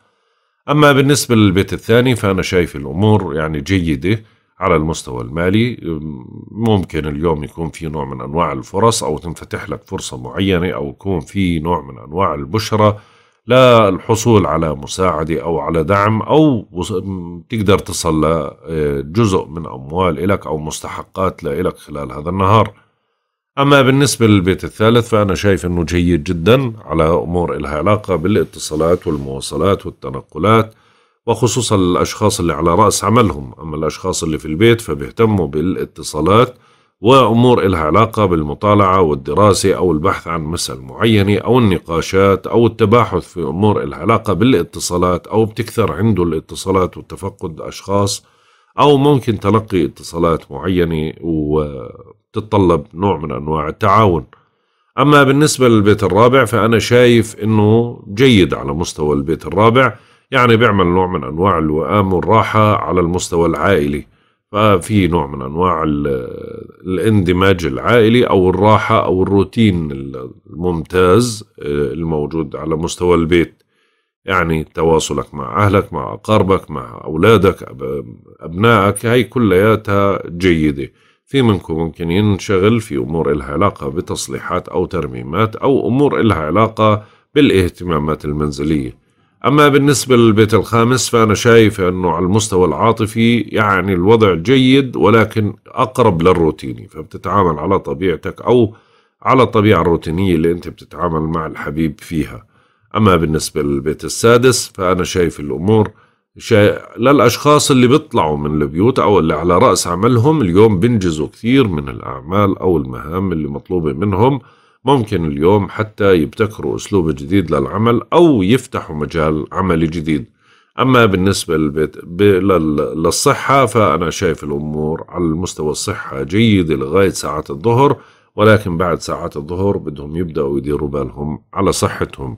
أما بالنسبة للبيت الثاني فأنا شايف الأمور يعني جيدة على المستوى المالي ممكن اليوم يكون في نوع من أنواع الفرص أو تنفتح لك فرصة معينة أو يكون في نوع من أنواع البشرة لا الحصول على مساعدة أو على دعم أو تقدر تصل لجزء آه، من أموال إلك أو مستحقات لإلك خلال هذا النهار أما بالنسبة للبيت الثالث فأنا شايف أنه جيد جدا على أمور إلها علاقة بالاتصالات والمواصلات والتنقلات وخصوصا الأشخاص اللي على رأس عملهم أما الأشخاص اللي في البيت فبيهتموا بالاتصالات وأمور إلها علاقة بالمطالعة والدراسة أو البحث عن مسألة معينة أو النقاشات أو التباحث في أمور إلها علاقة بالاتصالات أو بتكثر عنده الاتصالات وتفقد أشخاص أو ممكن تلقي اتصالات معينة وتتطلب نوع من أنواع التعاون أما بالنسبة للبيت الرابع فأنا شايف أنه جيد على مستوى البيت الرابع يعني بيعمل نوع من أنواع الوئام والراحة على المستوى العائلي ففي نوع من انواع الاندماج العائلي او الراحه او الروتين الممتاز آه، الموجود على مستوى البيت يعني تواصلك مع اهلك مع اقاربك مع اولادك ابنائك هي كلياتها جيده في منكم ممكن ينشغل في امور إلها علاقه بتصليحات او ترميمات او امور إلها علاقه بالاهتمامات المنزليه أما بالنسبة للبيت الخامس فأنا شايف أنه على المستوى العاطفي يعني الوضع جيد ولكن أقرب للروتيني فبتتعامل على طبيعتك أو على الطبيعة الروتينية اللي أنت بتتعامل مع الحبيب فيها أما بالنسبة للبيت السادس فأنا شايف الأمور شاي... للأشخاص اللي بيطلعوا من البيوت أو اللي على رأس عملهم اليوم بينجزوا كثير من الأعمال أو المهام اللي مطلوبة منهم ممكن اليوم حتى يبتكروا أسلوب جديد للعمل أو يفتحوا مجال عملي جديد أما بالنسبة للبيت للصحة فأنا شايف الأمور على المستوى الصحة جيدة لغاية ساعات الظهر ولكن بعد ساعات الظهر بدهم يبدأوا يديروا بالهم على صحتهم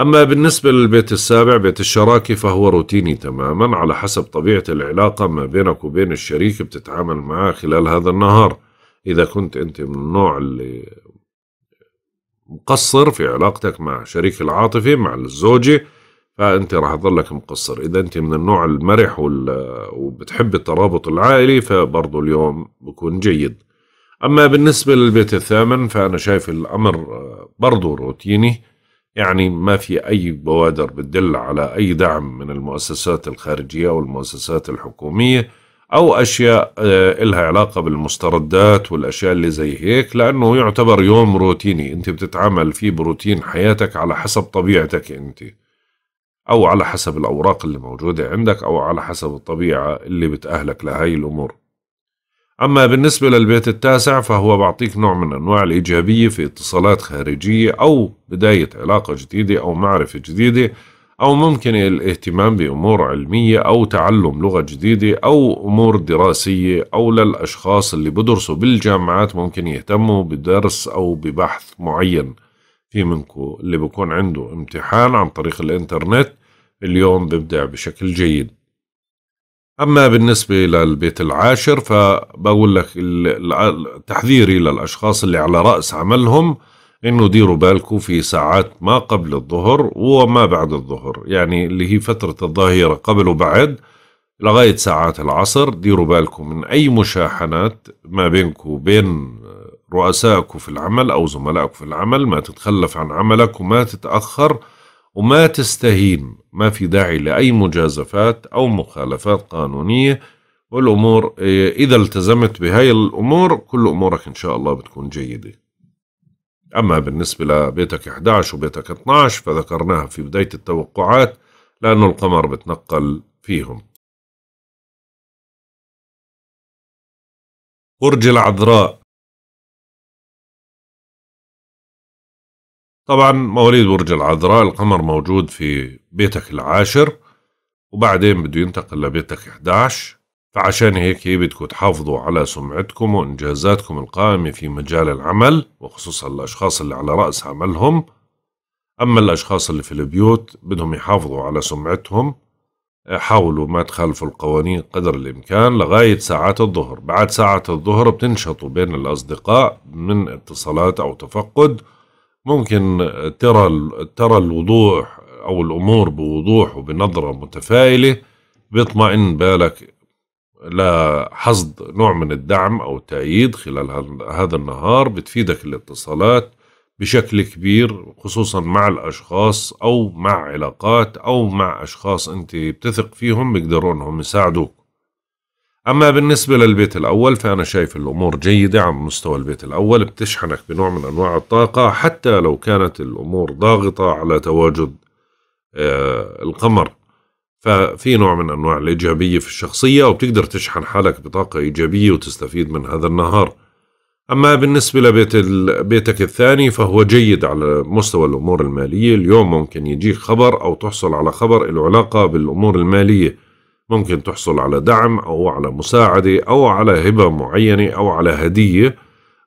أما بالنسبة للبيت السابع بيت الشراكة فهو روتيني تماما على حسب طبيعة العلاقة ما بينك وبين الشريك بتتعامل معاه خلال هذا النهار إذا كنت أنت من النوع اللي مقصر في علاقتك مع شريك العاطفي مع الزوجة فأنت راح تظلك مقصر إذا أنت من النوع المرح وبتحب الترابط العائلي فبرضه اليوم بكون جيد أما بالنسبة للبيت الثامن فأنا شايف الأمر آه، برضه روتيني يعني ما في أي بوادر بتدل على أي دعم من المؤسسات الخارجية أو المؤسسات الحكومية أو أشياء آه، إلها علاقة بالمستردات والأشياء اللي زي هيك لأنه يعتبر يوم روتيني أنت بتتعامل فيه بروتين حياتك على حسب طبيعتك أنت أو على حسب الأوراق اللي موجودة عندك أو على حسب الطبيعة اللي بتأهلك لهاي الأمور أما بالنسبة للبيت التاسع فهو بعطيك نوع من أنواع الإيجابية في اتصالات خارجية أو بداية علاقة جديدة أو معرفة جديدة أو ممكن الاهتمام بأمور علمية أو تعلم لغة جديدة أو أمور دراسية أو للأشخاص اللي بدرسوا بالجامعات ممكن يهتموا بدرس أو ببحث معين في منكم اللي بكون عنده امتحان عن طريق الإنترنت اليوم ببدع بشكل جيد أما بالنسبة للبيت العاشر فبقول لك تحذيري للأشخاص اللي على رأس عملهم انه ديروا بالكم في ساعات ما قبل الظهر وما بعد الظهر يعني اللي هي فترة الظهيرة قبل وبعد لغاية ساعات العصر ديروا بالكم من أي مشاحنات ما بينكم وبين رؤسائكم في العمل أو زملائكم في العمل ما تتخلف عن عملك وما تتأخر وما تستهين ما في داعي لأي مجازفات أو مخالفات قانونية والأمور إيه، إذا التزمت بهاي الأمور كل أمورك إن شاء الله بتكون جيدة أما بالنسبة لبيتك 11 وبيتك 12 فذكرناها في بداية التوقعات لأن القمر بتنقل فيهم برج العذراء طبعا مواليد برج العذراء القمر موجود في بيتك العاشر وبعدين بده ينتقل لبيتك 11 فعشان هيك بدكم تحافظوا على سمعتكم وإنجازاتكم القائمة في مجال العمل وخصوصا الأشخاص اللي على رأس عملهم أما الأشخاص اللي في البيوت بدهم يحافظوا على سمعتهم حاولوا ما تخالفوا القوانين قدر الإمكان لغاية ساعات الظهر بعد ساعة الظهر بتنشطوا بين الأصدقاء من اتصالات أو تفقد ممكن ترى ترى الوضوح أو الأمور بوضوح وبنظرة متفائلة بيطمئن بالك لحصد نوع من الدعم أو التأييد خلال هذا النهار بتفيدك الاتصالات بشكل كبير خصوصا مع الأشخاص أو مع علاقات أو مع أشخاص أنت بتثق فيهم بيقدروا أنهم يساعدوك أما بالنسبة للبيت الأول فأنا شايف الأمور جيدة على مستوى البيت الأول بتشحنك بنوع من أنواع الطاقة حتى لو كانت الأمور ضاغطة على تواجد آه، القمر ففي نوع من انواع الايجابيه في الشخصيه وبتقدر تشحن حالك بطاقه ايجابيه وتستفيد من هذا النهار. اما بالنسبه لبيت بيتك الثاني فهو جيد على مستوى الامور الماليه، اليوم ممكن يجيك خبر او تحصل على خبر له علاقه بالامور الماليه. ممكن تحصل على دعم او على مساعده او على هبه معينه او على هديه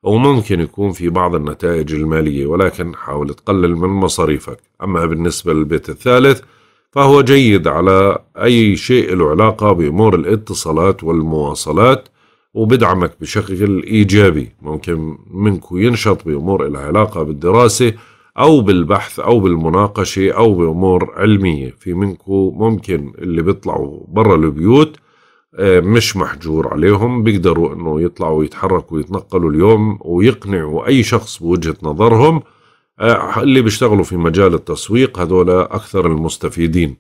او ممكن يكون في بعض النتائج الماليه ولكن حاول تقلل من مصاريفك. اما بالنسبه للبيت الثالث فهو جيد على أي شيء له علاقة بأمور الاتصالات والمواصلات وبدعمك بشكل إيجابي ممكن منكو ينشط بأمور لها علاقة بالدراسة أو بالبحث أو بالمناقشة أو بأمور علمية في منكو ممكن اللي بيطلعوا برا البيوت آه، مش محجور عليهم بيقدروا انه يطلعوا ويتحركوا ويتنقلوا اليوم ويقنعوا اي شخص بوجهة نظرهم آه، اللي بيشتغلوا في مجال التسويق هذول أكثر المستفيدين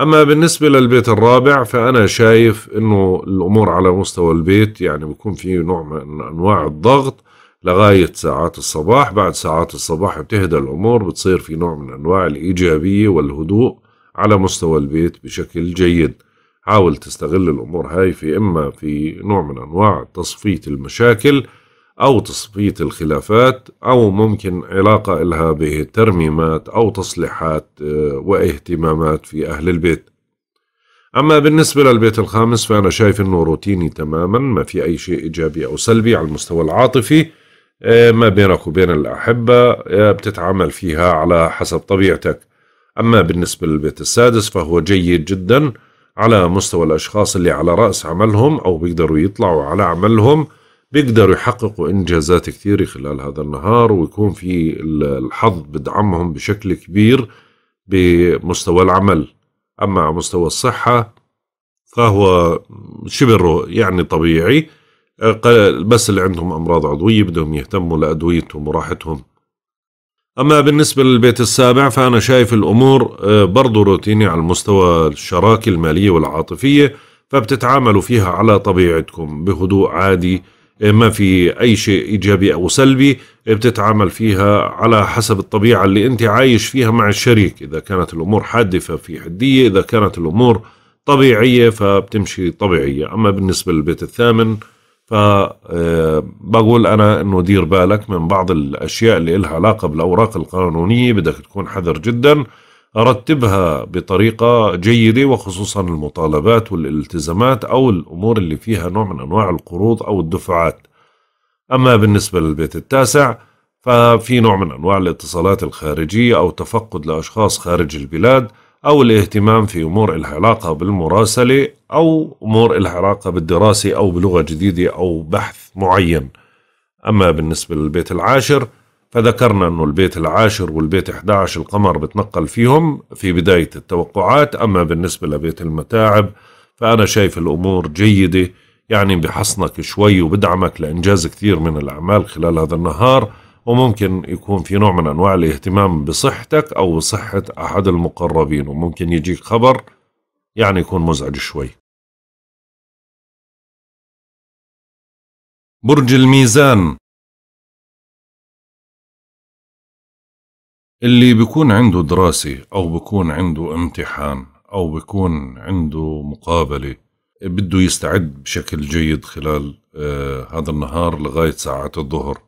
أما بالنسبة للبيت الرابع فأنا شايف أنه الأمور على مستوى البيت يعني بيكون في نوع من أنواع الضغط لغاية ساعات الصباح بعد ساعات الصباح بتهدى الأمور بتصير في نوع من أنواع الإيجابية والهدوء على مستوى البيت بشكل جيد حاول تستغل الأمور هاي في إما في نوع من أنواع تصفية المشاكل أو تثبيت الخلافات أو ممكن علاقة إلها بترميمات أو تصليحات آه، واهتمامات في أهل البيت أما بالنسبة للبيت الخامس فأنا شايف أنه روتيني تماما ما في أي شيء إيجابي أو سلبي على المستوى العاطفي آه، ما بينك وبين الأحبة آه، بتتعامل فيها على حسب طبيعتك أما بالنسبة للبيت السادس فهو جيد جدا على مستوى الأشخاص اللي على رأس عملهم أو بيقدروا يطلعوا على عملهم بيقدروا يحققوا انجازات كثيره خلال هذا النهار ويكون في الحظ بدعمهم بشكل كبير بمستوى العمل اما على مستوى الصحه فهو شبر يعني طبيعي بس اللي عندهم امراض عضويه بدهم يهتموا لادويتهم وراحتهم اما بالنسبه للبيت السابع فانا شايف الامور آه، برضه روتيني على المستوى الشراكه الماليه والعاطفيه فبتتعاملوا فيها على طبيعتكم بهدوء عادي إيه، ما في أي شيء إيجابي أو سلبي بتتعامل فيها على حسب الطبيعة اللي أنت عايش فيها مع الشريك إذا كانت الأمور حادة ففي حدية إذا كانت الأمور طبيعية فبتمشي طبيعية أما بالنسبة للبيت الثامن فبقول إيه، أنا أنه دير بالك من بعض الأشياء اللي إلها علاقة بالأوراق القانونية بدك تكون حذر جداً رتبها بطريقة جيدة وخصوصا المطالبات والالتزامات أو الأمور اللي فيها نوع من أنواع القروض أو الدفعات أما بالنسبة للبيت التاسع ففي نوع من أنواع الاتصالات الخارجية أو تفقد لأشخاص خارج البلاد أو الاهتمام في أمور العلاقة علاقة بالمراسلة أو أمور العلاقة علاقة بالدراسة أو بلغة جديدة أو بحث معين أما بالنسبة للبيت العاشر فذكرنا أنه البيت العاشر والبيت 11 القمر بتنقل فيهم في بداية التوقعات أما بالنسبة لبيت المتاعب فأنا شايف الأمور جيدة يعني بحصنك شوي وبدعمك لإنجاز كثير من الأعمال خلال هذا النهار وممكن يكون في نوع من أنواع الاهتمام بصحتك أو بصحة أحد المقربين وممكن يجيك خبر يعني يكون مزعج شوي برج الميزان اللي بيكون عنده دراسة أو بيكون عنده امتحان أو بيكون عنده مقابلة بده يستعد بشكل جيد خلال آه هذا النهار لغاية ساعات الظهر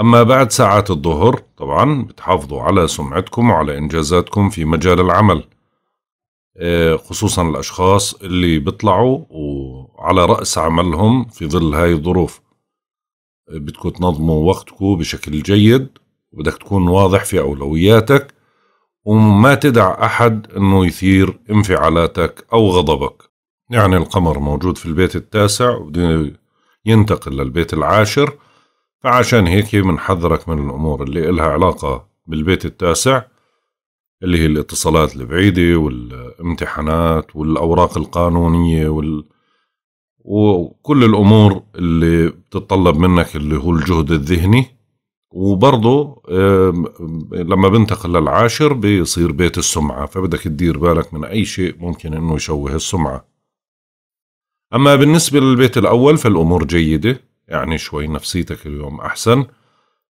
أما بعد ساعات الظهر طبعا بتحافظوا على سمعتكم وعلى إنجازاتكم في مجال العمل آه خصوصا الأشخاص اللي بيطلعوا وعلى رأس عملهم في ظل هاي الظروف آه، بدكم تنظموا وقتكم بشكل جيد وبدك تكون واضح في أولوياتك وما تدع أحد أنه يثير انفعالاتك أو غضبك يعني القمر موجود في البيت التاسع وبده ينتقل للبيت العاشر فعشان هيك بنحذرك من الأمور اللي إلها علاقة بالبيت التاسع اللي هي الاتصالات البعيدة والامتحانات والأوراق القانونية وال... وكل الأمور اللي بتتطلب منك اللي هو الجهد الذهني وبرضه لما بنتقل للعاشر بيصير بيت السمعة فبدك تدير بالك من أي شيء ممكن أنه يشوه السمعة أما بالنسبة للبيت الأول فالأمور جيدة يعني شوي نفسيتك اليوم أحسن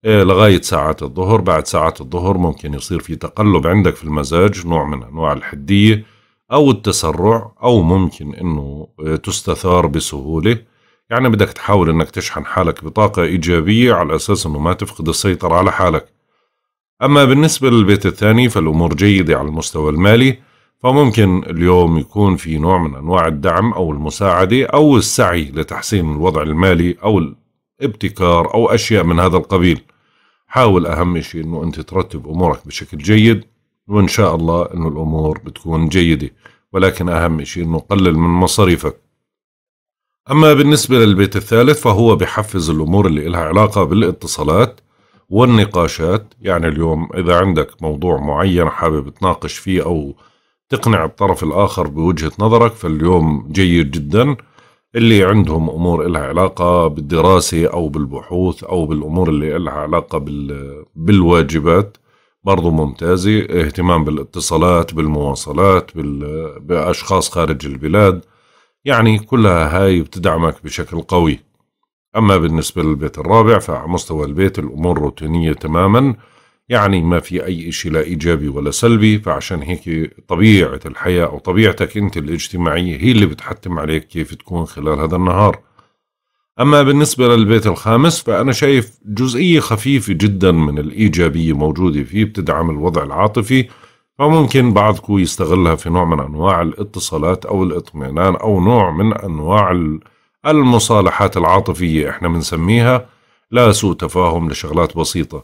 آه، لغاية ساعات الظهر بعد ساعات الظهر ممكن يصير في تقلب عندك في المزاج نوع من أنواع الحدية أو التسرع أو ممكن أنه آه، تستثار بسهولة يعني بدك تحاول انك تشحن حالك بطاقة ايجابية على اساس انه ما تفقد السيطرة على حالك اما بالنسبة للبيت الثاني فالامور جيدة على المستوى المالي فممكن اليوم يكون في نوع من انواع الدعم او المساعدة او السعي لتحسين الوضع المالي او الابتكار او اشياء من هذا القبيل حاول اهم شيء انه انت ترتب امورك بشكل جيد وان شاء الله انه الامور بتكون جيده ولكن اهم شيء انه قلل من مصاريفك أما بالنسبة للبيت الثالث فهو بحفز الأمور اللي إلها علاقة بالاتصالات والنقاشات يعني اليوم إذا عندك موضوع معين حابب تناقش فيه أو تقنع الطرف الآخر بوجهة نظرك فاليوم جيد جدا اللي عندهم أمور إلها علاقة بالدراسة أو بالبحوث أو بالأمور اللي إلها علاقة بال... بالواجبات برضو ممتازة اهتمام بالاتصالات بالمواصلات بأشخاص خارج البلاد يعني كلها هاي بتدعمك بشكل قوي أما بالنسبة للبيت الرابع فعلى مستوى البيت الأمور روتينية تماما يعني ما في أي إشي لا إيجابي ولا سلبي فعشان هيك طبيعة الحياة أو طبيعتك أنت الاجتماعية هي اللي بتحتم عليك كيف تكون خلال هذا النهار أما بالنسبة للبيت الخامس فأنا شايف جزئية خفيفة جدا من الإيجابية موجودة فيه بتدعم الوضع العاطفي فممكن بعضكم يستغلها في نوع من أنواع الاتصالات أو الاطمئنان أو نوع من أنواع المصالحات العاطفية إحنا بنسميها لا سوء تفاهم لشغلات بسيطة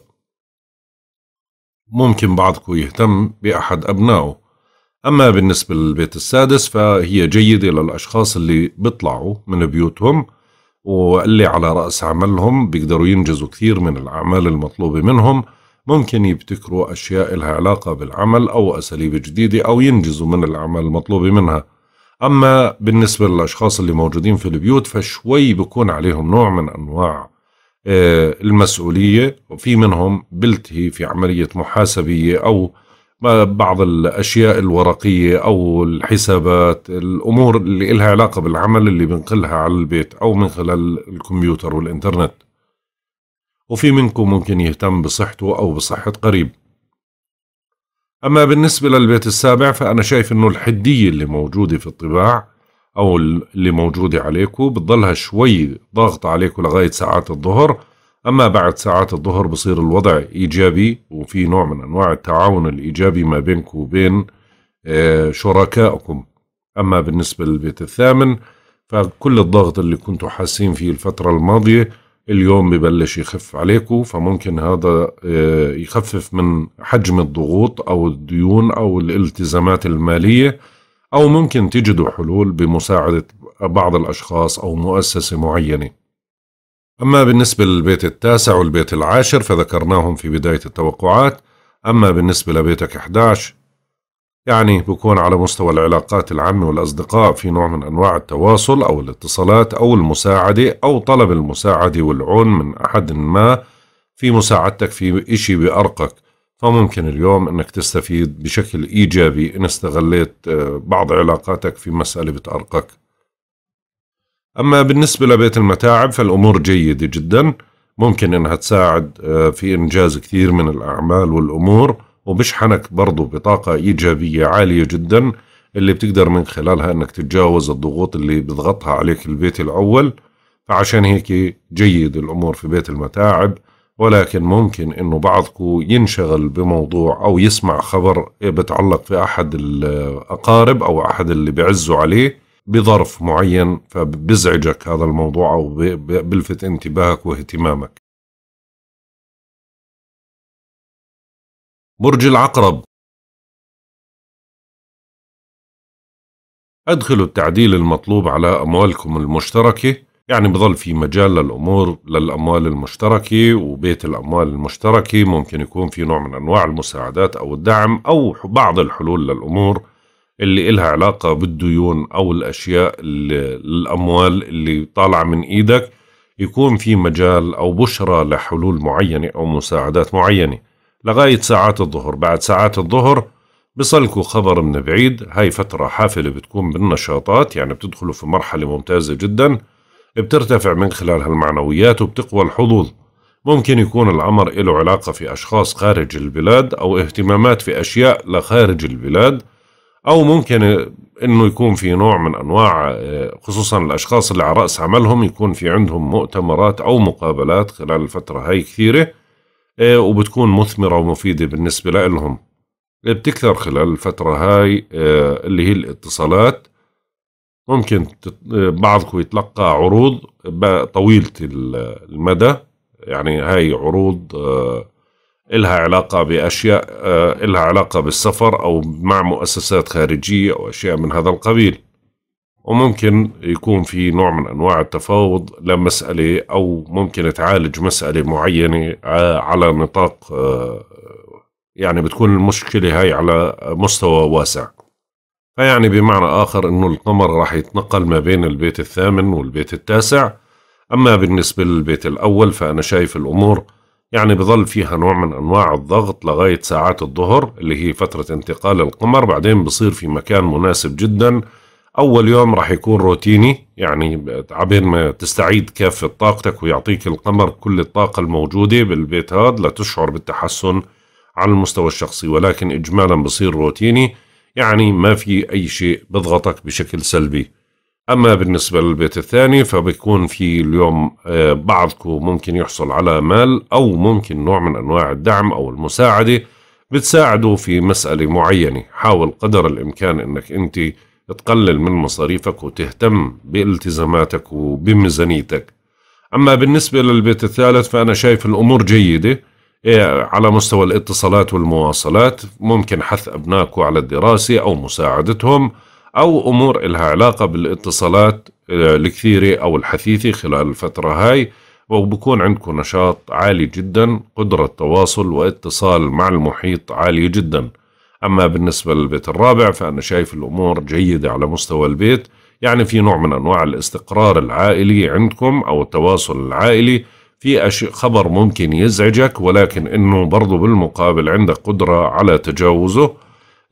ممكن بعضكم يهتم بأحد أبنائه أما بالنسبة للبيت السادس فهي جيدة للأشخاص اللي بيطلعوا من بيوتهم واللي على رأس عملهم بيقدروا ينجزوا كثير من الأعمال المطلوبة منهم ممكن يبتكروا أشياء لها علاقة بالعمل أو أساليب جديدة أو ينجزوا من الأعمال المطلوبة منها أما بالنسبة للأشخاص اللي موجودين في البيوت فشوي بكون عليهم نوع من أنواع آه، المسؤولية وفي منهم بلتهي في عملية محاسبية أو بعض الأشياء الورقية أو الحسابات الأمور اللي لها علاقة بالعمل اللي بنقلها على البيت أو من خلال الكمبيوتر والإنترنت وفي منكم ممكن يهتم بصحته أو بصحة قريب أما بالنسبة للبيت السابع فأنا شايف أنه الحدية اللي موجودة في الطباع أو اللي موجودة عليكم بتضلها شوي ضاغطة عليكم لغاية ساعات الظهر أما بعد ساعات الظهر بصير الوضع إيجابي وفي نوع من أنواع التعاون الإيجابي ما بينكم وبين آه، شركائكم أما بالنسبة للبيت الثامن فكل الضغط اللي كنتوا حاسين فيه الفترة الماضية اليوم ببلش يخف عليكم فممكن هذا آه، يخفف من حجم الضغوط أو الديون أو الالتزامات المالية أو ممكن تجدوا حلول بمساعدة بعض الأشخاص أو مؤسسة معينة أما بالنسبة للبيت التاسع والبيت العاشر فذكرناهم في بداية التوقعات أما بالنسبة لبيتك 11 يعني بكون على مستوى العلاقات العامة والأصدقاء في نوع من أنواع التواصل أو الاتصالات أو المساعدة أو طلب المساعدة والعون من أحد ما في مساعدتك في إشي بأرقك فممكن اليوم أنك تستفيد بشكل إيجابي إن استغليت آه، بعض علاقاتك في مسألة بتأرقك أما بالنسبة لبيت المتاعب فالأمور جيدة جدا ممكن أنها تساعد آه، في إنجاز كثير من الأعمال والأمور وبشحنك برضه بطاقة إيجابية عالية جدا اللي بتقدر من خلالها أنك تتجاوز الضغوط اللي بضغطها عليك البيت الأول فعشان هيك جيد الأمور في بيت المتاعب ولكن ممكن أنه بعضكم ينشغل بموضوع أو يسمع خبر بتعلق في أحد الأقارب أو أحد اللي بعزوا عليه بظرف معين فبزعجك هذا الموضوع أو بلفت انتباهك واهتمامك برج العقرب أدخلوا التعديل المطلوب على أموالكم المشتركة يعني بظل في مجال للأمور للأموال المشتركة وبيت الأموال المشتركة ممكن يكون في نوع من أنواع المساعدات أو الدعم أو بعض الحلول للأمور اللي إلها علاقة بالديون أو الأشياء اللي الأموال اللي طالعة من إيدك يكون في مجال أو بشرة لحلول معينة أو مساعدات معينة لغاية ساعات الظهر بعد ساعات الظهر بصلكوا خبر من بعيد هاي فترة حافلة بتكون بالنشاطات يعني بتدخلوا في مرحلة ممتازة جدا بترتفع من خلالها المعنويات وبتقوى الحظوظ ممكن يكون الأمر له علاقة في أشخاص خارج البلاد أو اهتمامات في أشياء لخارج البلاد أو ممكن إنه يكون في نوع من أنواع آه، خصوصا الأشخاص اللي على رأس عملهم يكون في عندهم مؤتمرات أو مقابلات خلال الفترة هاي كثيرة إيه، وبتكون مثمرة ومفيدة بالنسبة لهم إيه، بتكثر خلال الفترة هاي إيه، اللي هي الاتصالات ممكن بعضكم يتلقى عروض طويلة المدى يعني هاي عروض إلها علاقة بأشياء إلها علاقة بالسفر أو مع مؤسسات خارجية أو أشياء من هذا القبيل وممكن يكون في نوع من انواع التفاوض لمساله او ممكن تعالج مساله معينه آه، على نطاق آه، يعني بتكون المشكله هاي على مستوى واسع فيعني بمعنى اخر انه القمر راح يتنقل ما بين البيت الثامن والبيت التاسع اما بالنسبه للبيت الاول فانا شايف الامور يعني بظل فيها نوع من انواع الضغط لغايه ساعات الظهر اللي هي فتره انتقال القمر بعدين بصير في مكان مناسب جدا أول يوم راح يكون روتيني يعني عبين ما تستعيد كافة طاقتك ويعطيك القمر كل الطاقة الموجودة بالبيت هذا لتشعر بالتحسن على المستوى الشخصي ولكن إجمالا بصير روتيني يعني ما في أي شيء بضغطك بشكل سلبي أما بالنسبة للبيت الثاني فبيكون في اليوم آه، بعضكم ممكن يحصل على مال أو ممكن نوع من أنواع الدعم أو المساعدة بتساعده في مسألة معينة حاول قدر الإمكان أنك أنت تقلل من مصاريفك وتهتم بالتزاماتك وبميزانيتك أما بالنسبة للبيت الثالث فأنا شايف الأمور جيدة إيه، على مستوى الاتصالات والمواصلات ممكن حث أبنائك على الدراسة أو مساعدتهم أو أمور إلها علاقة بالاتصالات آه، الكثيرة أو الحثيثة خلال الفترة هاي وبكون عندكم نشاط عالي جدا قدرة تواصل واتصال مع المحيط عالية جدا أما بالنسبة للبيت الرابع فأنا شايف الأمور جيدة على مستوى البيت يعني في نوع من أنواع الاستقرار العائلي عندكم أو التواصل العائلي في أشي خبر ممكن يزعجك ولكن أنه برضو بالمقابل عندك قدرة على تجاوزه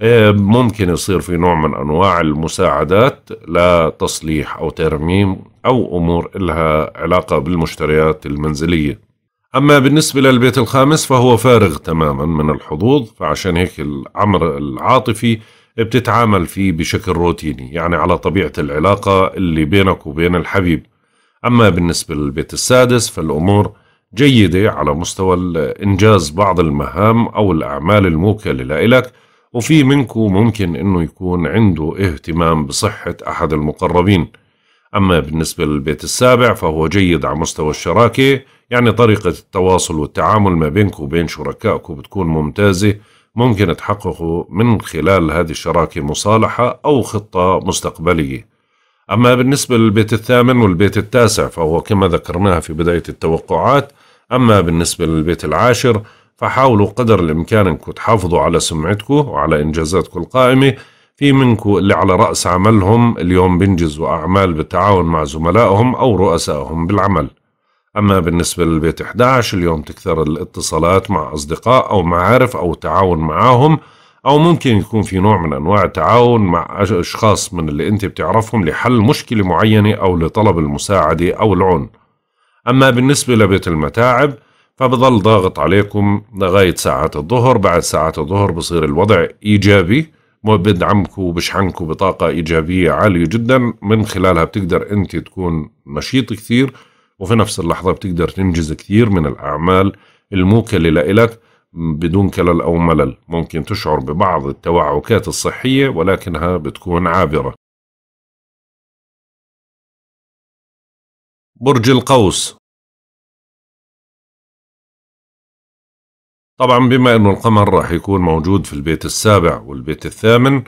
آه، ممكن يصير في نوع من أنواع المساعدات لتصليح أو ترميم أو أمور إلها علاقة بالمشتريات المنزلية أما بالنسبة للبيت الخامس فهو فارغ تماما من الحظوظ فعشان هيك الأمر العاطفي بتتعامل فيه بشكل روتيني يعني على طبيعة العلاقة اللي بينك وبين الحبيب أما بالنسبة للبيت السادس فالأمور جيدة على مستوى إنجاز بعض المهام أو الأعمال الموكلة لإلك وفي منكم ممكن أنه يكون عنده اهتمام بصحة أحد المقربين أما بالنسبة للبيت السابع فهو جيد على مستوى الشراكة يعني طريقة التواصل والتعامل ما بينك وبين شركائك بتكون ممتازة ممكن تحققوا من خلال هذه الشراكة مصالحة أو خطة مستقبلية أما بالنسبة للبيت الثامن والبيت التاسع فهو كما ذكرناها في بداية التوقعات أما بالنسبة للبيت العاشر فحاولوا قدر الإمكان أنكم تحافظوا على سمعتكم وعلى إنجازاتكم القائمة في منكم اللي على رأس عملهم اليوم بينجزوا أعمال بالتعاون مع زملائهم أو رؤسائهم بالعمل أما بالنسبة للبيت 11 اليوم تكثر الاتصالات مع أصدقاء أو معارف أو تعاون معاهم أو ممكن يكون في نوع من أنواع التعاون مع أشخاص من اللي أنت بتعرفهم لحل مشكلة معينة أو لطلب المساعدة أو العون أما بالنسبة لبيت المتاعب فبظل ضاغط عليكم لغاية ساعات الظهر بعد ساعات الظهر بصير الوضع إيجابي وبدعمك وبشحنك بطاقة إيجابية عالية جدا من خلالها بتقدر أنت تكون نشيط كثير وفي نفس اللحظة بتقدر تنجز كثير من الأعمال الموكلة لإلك بدون كلل أو ملل ممكن تشعر ببعض التوعكات الصحية ولكنها بتكون عابرة برج القوس طبعا بما انه القمر راح يكون موجود في البيت السابع والبيت الثامن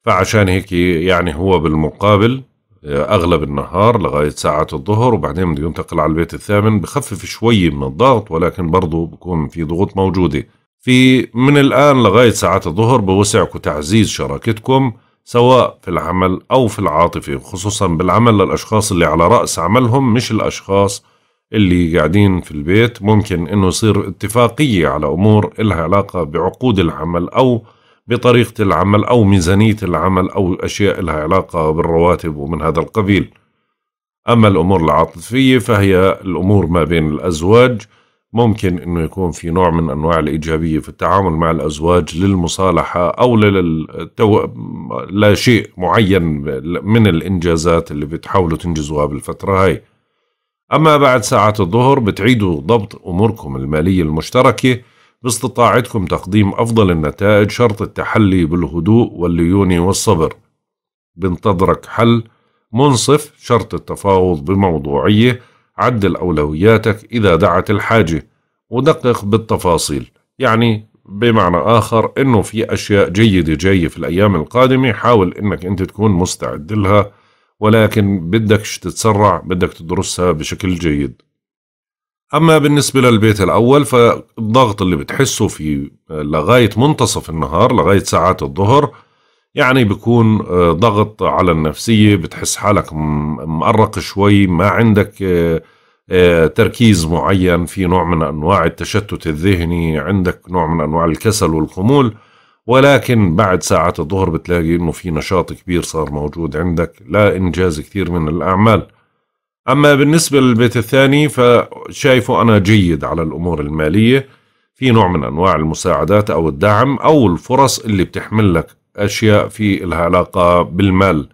فعشان هيك يعني هو بالمقابل آه، اغلب النهار لغايه ساعات الظهر وبعدين بده ينتقل على البيت الثامن بخفف شوي من الضغط ولكن برضه بكون في ضغوط موجوده في من الان لغايه ساعات الظهر بوسعكم تعزيز شراكتكم سواء في العمل او في العاطفه خصوصا بالعمل للاشخاص اللي على راس عملهم مش الاشخاص اللي قاعدين في البيت ممكن انه يصير اتفاقيه على امور لها علاقه بعقود العمل او بطريقه العمل او ميزانيه العمل او اشياء لها علاقه بالرواتب ومن هذا القبيل. اما الامور العاطفيه فهي الامور ما بين الازواج ممكن انه يكون في نوع من انواع الايجابيه في التعامل مع الازواج للمصالحه او للتو... لشيء معين من الانجازات اللي بتحاولوا تنجزوها بالفتره هاي. أما بعد ساعة الظهر بتعيدوا ضبط أموركم المالية المشتركة باستطاعتكم تقديم أفضل النتائج شرط التحلي بالهدوء والليونة والصبر بنتظرك حل منصف شرط التفاوض بموضوعية عدل أولوياتك إذا دعت الحاجة ودقق بالتفاصيل يعني بمعنى آخر أنه في أشياء جيدة جاية في الأيام القادمة حاول أنك أنت تكون مستعد لها ولكن بدك تتسرع بدك تدرسها بشكل جيد أما بالنسبة للبيت الأول فالضغط اللي بتحسه في آه، لغاية منتصف النهار لغاية ساعات الظهر يعني بيكون آه، ضغط على النفسية بتحس حالك مقرق شوي ما عندك آه، تركيز معين في نوع من أنواع التشتت الذهني عندك نوع من أنواع الكسل والخمول ولكن بعد ساعة الظهر بتلاقي انه في نشاط كبير صار موجود عندك لا انجاز كثير من الاعمال اما بالنسبة للبيت الثاني فشايفه انا جيد على الامور المالية في نوع من انواع المساعدات او الدعم او الفرص اللي بتحمل لك اشياء في لها علاقة بالمال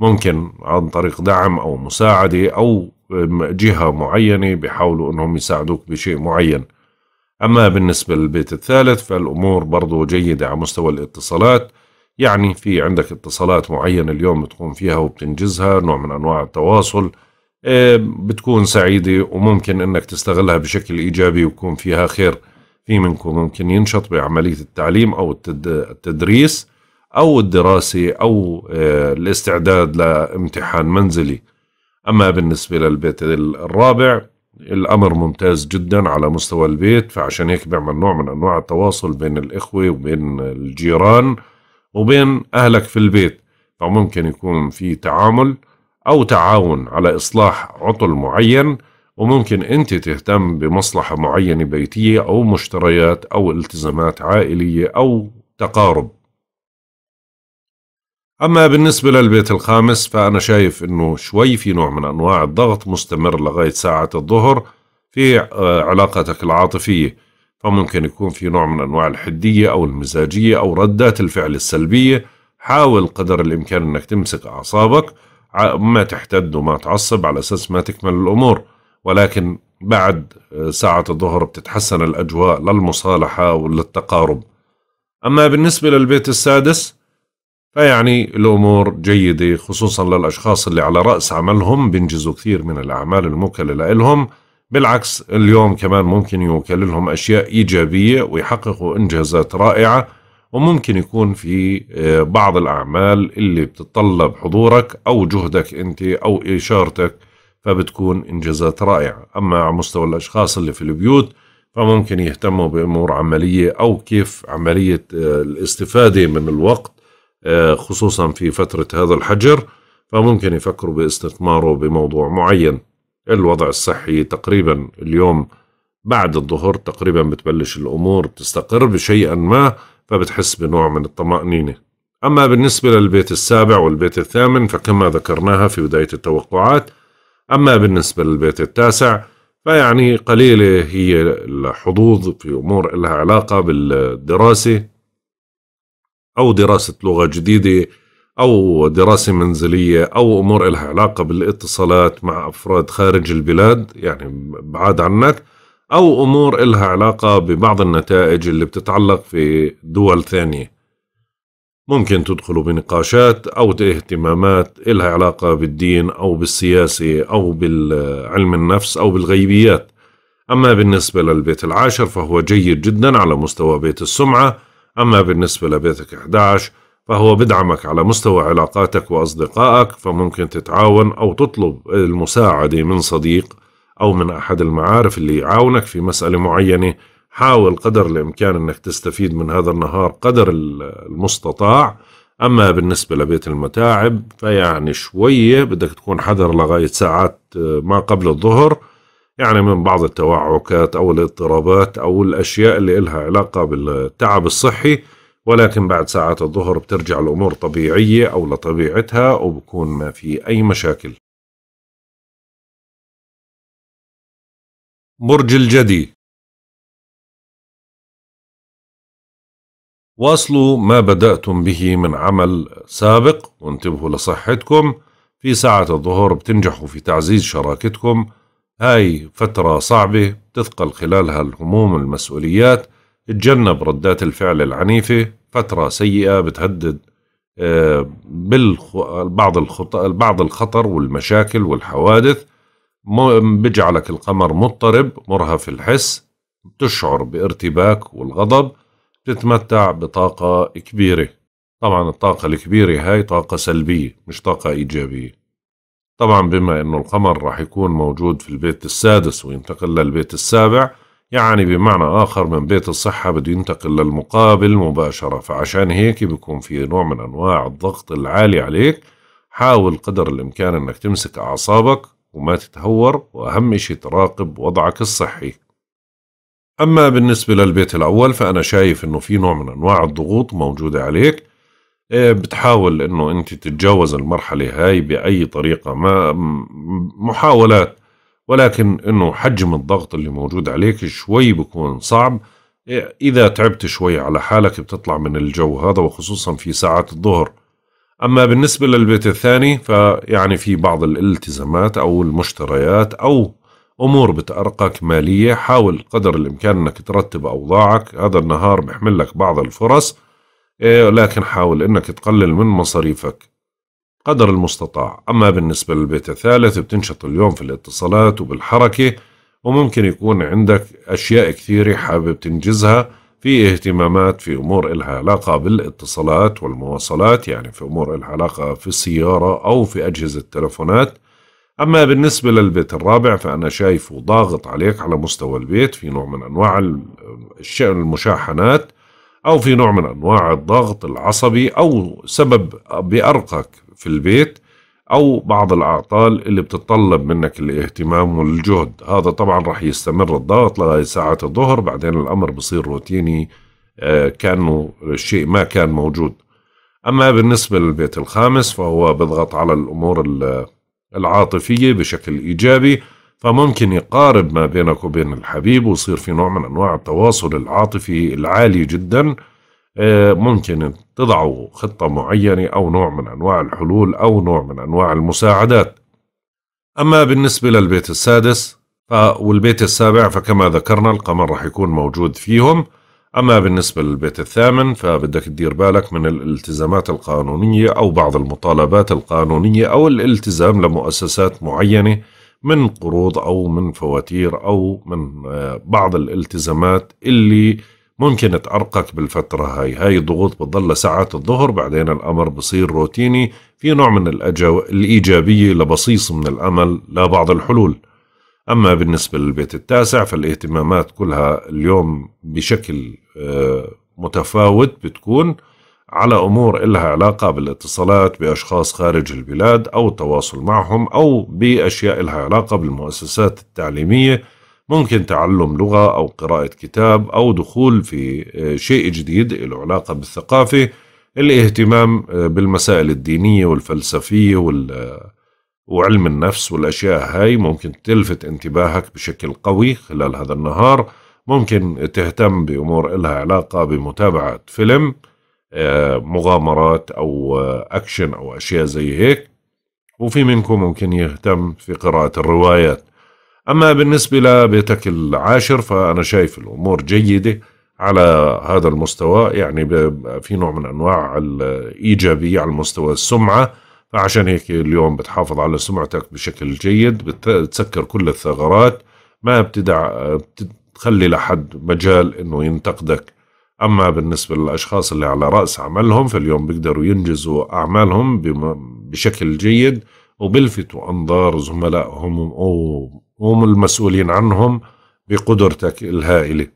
ممكن عن طريق دعم او مساعدة او جهة معينة بيحاولوا انهم يساعدوك بشيء معين أما بالنسبة للبيت الثالث فالأمور برضو جيدة على مستوى الاتصالات يعني في عندك اتصالات معينة اليوم بتقوم فيها وبتنجزها نوع من أنواع التواصل آه، بتكون سعيدة وممكن أنك تستغلها بشكل إيجابي ويكون فيها خير في منكم ممكن ينشط بعملية التعليم أو التدريس أو الدراسة أو آه، الاستعداد لامتحان منزلي أما بالنسبة للبيت الرابع الأمر ممتاز جدا على مستوى البيت فعشان هيك بيعمل نوع من أنواع التواصل بين الإخوة وبين الجيران وبين أهلك في البيت فممكن يكون في تعامل أو تعاون على إصلاح عطل معين وممكن أنت تهتم بمصلحة معينة بيتية أو مشتريات أو التزامات عائلية أو تقارب أما بالنسبة للبيت الخامس فأنا شايف أنه شوي في نوع من أنواع الضغط مستمر لغاية ساعة الظهر في آه، علاقتك العاطفية فممكن يكون في نوع من أنواع الحدية أو المزاجية أو ردات الفعل السلبية حاول قدر الإمكان أنك تمسك أعصابك ما تحتد وما تعصب على أساس ما تكمل الأمور ولكن بعد آه، ساعة الظهر بتتحسن الأجواء للمصالحة وللتقارب أما بالنسبة للبيت السادس فيعني الأمور جيدة خصوصا للأشخاص اللي على رأس عملهم بينجزوا كثير من الأعمال الموكلة لهم بالعكس اليوم كمان ممكن يوكل لهم أشياء إيجابية ويحققوا إنجازات رائعة وممكن يكون في آه، بعض الأعمال اللي بتتطلب حضورك أو جهدك أنت أو إشارتك فبتكون إنجازات رائعة أما على مستوى الأشخاص اللي في البيوت فممكن يهتموا بأمور عملية أو كيف عملية آه، الاستفادة من الوقت آه، خصوصا في فترة هذا الحجر فممكن يفكروا باستثماره بموضوع معين الوضع الصحي تقريبا اليوم بعد الظهر تقريبا بتبلش الأمور تستقر بشيئا ما فبتحس بنوع من الطمأنينة أما بالنسبة للبيت السابع والبيت الثامن فكما ذكرناها في بداية التوقعات أما بالنسبة للبيت التاسع فيعني قليلة هي الحظوظ في أمور لها علاقة بالدراسة أو دراسة لغة جديدة أو دراسة منزلية أو أمور لها علاقة بالاتصالات مع أفراد خارج البلاد يعني بعاد عنك أو أمور لها علاقة ببعض النتائج اللي بتتعلق في دول ثانية ممكن تدخلوا بنقاشات أو اهتمامات لها علاقة بالدين أو بالسياسة أو بالعلم النفس أو بالغيبيات أما بالنسبة للبيت العاشر فهو جيد جدا على مستوى بيت السمعة أما بالنسبة لبيتك 11 فهو بدعمك على مستوى علاقاتك وأصدقائك فممكن تتعاون أو تطلب المساعدة من صديق أو من أحد المعارف اللي يعاونك في مسألة معينة حاول قدر الإمكان أنك تستفيد من هذا النهار قدر المستطاع أما بالنسبة لبيت المتاعب فيعني شوية بدك تكون حذر لغاية ساعات آه، ما قبل الظهر يعني من بعض التوعكات أو الاضطرابات أو الأشياء اللي إلها علاقة بالتعب الصحي ولكن بعد ساعات الظهر بترجع الأمور طبيعية أو لطبيعتها وبكون ما في أي مشاكل برج الجدي واصلوا ما بدأتم به من عمل سابق وانتبهوا لصحتكم في ساعة الظهر بتنجحوا في تعزيز شراكتكم هاي فترة صعبة تثقل خلالها الهموم المسؤوليات تجنب ردات الفعل العنيفة فترة سيئة بتهدد آه، بعض بعض الخطر والمشاكل والحوادث بجعلك القمر مضطرب مرهف الحس بتشعر بارتباك والغضب بتتمتع بطاقة كبيرة طبعا الطاقة الكبيرة هاي طاقة سلبية مش طاقة إيجابية طبعا بما أنه القمر راح يكون موجود في البيت السادس وينتقل للبيت السابع يعني بمعنى آخر من بيت الصحة بده ينتقل للمقابل مباشرة فعشان هيك بيكون في نوع من أنواع الضغط العالي عليك حاول قدر الإمكان أنك تمسك أعصابك وما تتهور وأهم شيء تراقب وضعك الصحي أما بالنسبة للبيت الأول فأنا شايف أنه في نوع من أنواع الضغوط موجودة عليك إيه، بتحاول انه انت تتجاوز المرحله هاي باي طريقه ما محاولات ولكن انه حجم الضغط اللي موجود عليك شوي بكون صعب إيه، اذا تعبت شوي على حالك بتطلع من الجو هذا وخصوصا في ساعات الظهر اما بالنسبه للبيت الثاني فيعني في بعض الالتزامات او المشتريات او امور بتارقك ماليه حاول قدر الامكان انك ترتب اوضاعك هذا النهار بحمل لك بعض الفرص إيه، لكن حاول أنك تقلل من مصاريفك قدر المستطاع أما بالنسبة للبيت الثالث بتنشط اليوم في الاتصالات وبالحركة وممكن يكون عندك أشياء كثيرة حابب تنجزها في اهتمامات في أمور إلها علاقة بالاتصالات والمواصلات يعني في أمور إلها علاقة في السيارة أو في أجهزة التلفونات أما بالنسبة للبيت الرابع فأنا شايفه ضاغط عليك على مستوى البيت في نوع من أنواع المشاحنات أو في نوع من أنواع الضغط العصبي أو سبب بأرقك في البيت أو بعض الأعطال اللي بتتطلب منك الاهتمام والجهد هذا طبعا رح يستمر الضغط لغاية ساعة الظهر بعدين الأمر بصير روتيني آه، كأنه الشيء ما كان موجود أما بالنسبة للبيت الخامس فهو بضغط على الأمور العاطفية بشكل إيجابي فممكن يقارب ما بينك وبين الحبيب ويصير في نوع من أنواع التواصل العاطفي العالي جدا آه، ممكن تضعوا خطة معينة أو نوع من أنواع الحلول أو نوع من أنواع المساعدات أما بالنسبة للبيت السادس والبيت السابع فكما ذكرنا القمر رح يكون موجود فيهم أما بالنسبة للبيت الثامن فبدك تدير بالك من الالتزامات القانونية أو بعض المطالبات القانونية أو الالتزام لمؤسسات معينة من قروض أو من فواتير أو من آه، بعض الالتزامات اللي ممكن تعرقك بالفترة هاي هاي الضغوط بتضل ساعات الظهر بعدين الأمر بصير روتيني في نوع من الأجو... الإيجابية لبصيص من الأمل لبعض الحلول أما بالنسبة للبيت التاسع فالاهتمامات كلها اليوم بشكل آه، متفاوت بتكون على أمور إلها علاقة بالاتصالات بأشخاص خارج البلاد أو التواصل معهم أو بأشياء إلها علاقة بالمؤسسات التعليمية ممكن تعلم لغة أو قراءة كتاب أو دخول في آه، شيء جديد له علاقة بالثقافة الاهتمام آه، بالمسائل الدينية والفلسفية وال آه، وعلم النفس والأشياء هاي ممكن تلفت انتباهك بشكل قوي خلال هذا النهار ممكن تهتم بأمور إلها علاقة بمتابعة فيلم مغامرات أو آه، أكشن أو أشياء زي هيك وفي منكم ممكن يهتم في قراءة الروايات أما بالنسبة لبيتك العاشر فأنا شايف الأمور جيدة على هذا المستوى يعني في نوع من أنواع الإيجابية على مستوى السمعة فعشان هيك اليوم بتحافظ على سمعتك بشكل جيد بتسكر كل الثغرات ما بتدع بتخلي لحد مجال انه ينتقدك أما بالنسبة للأشخاص اللي على رأس عملهم فاليوم بيقدروا ينجزوا أعمالهم بشكل جيد وبلفتوا أنظار زملائهم وهم المسؤولين عنهم بقدرتك الهائلة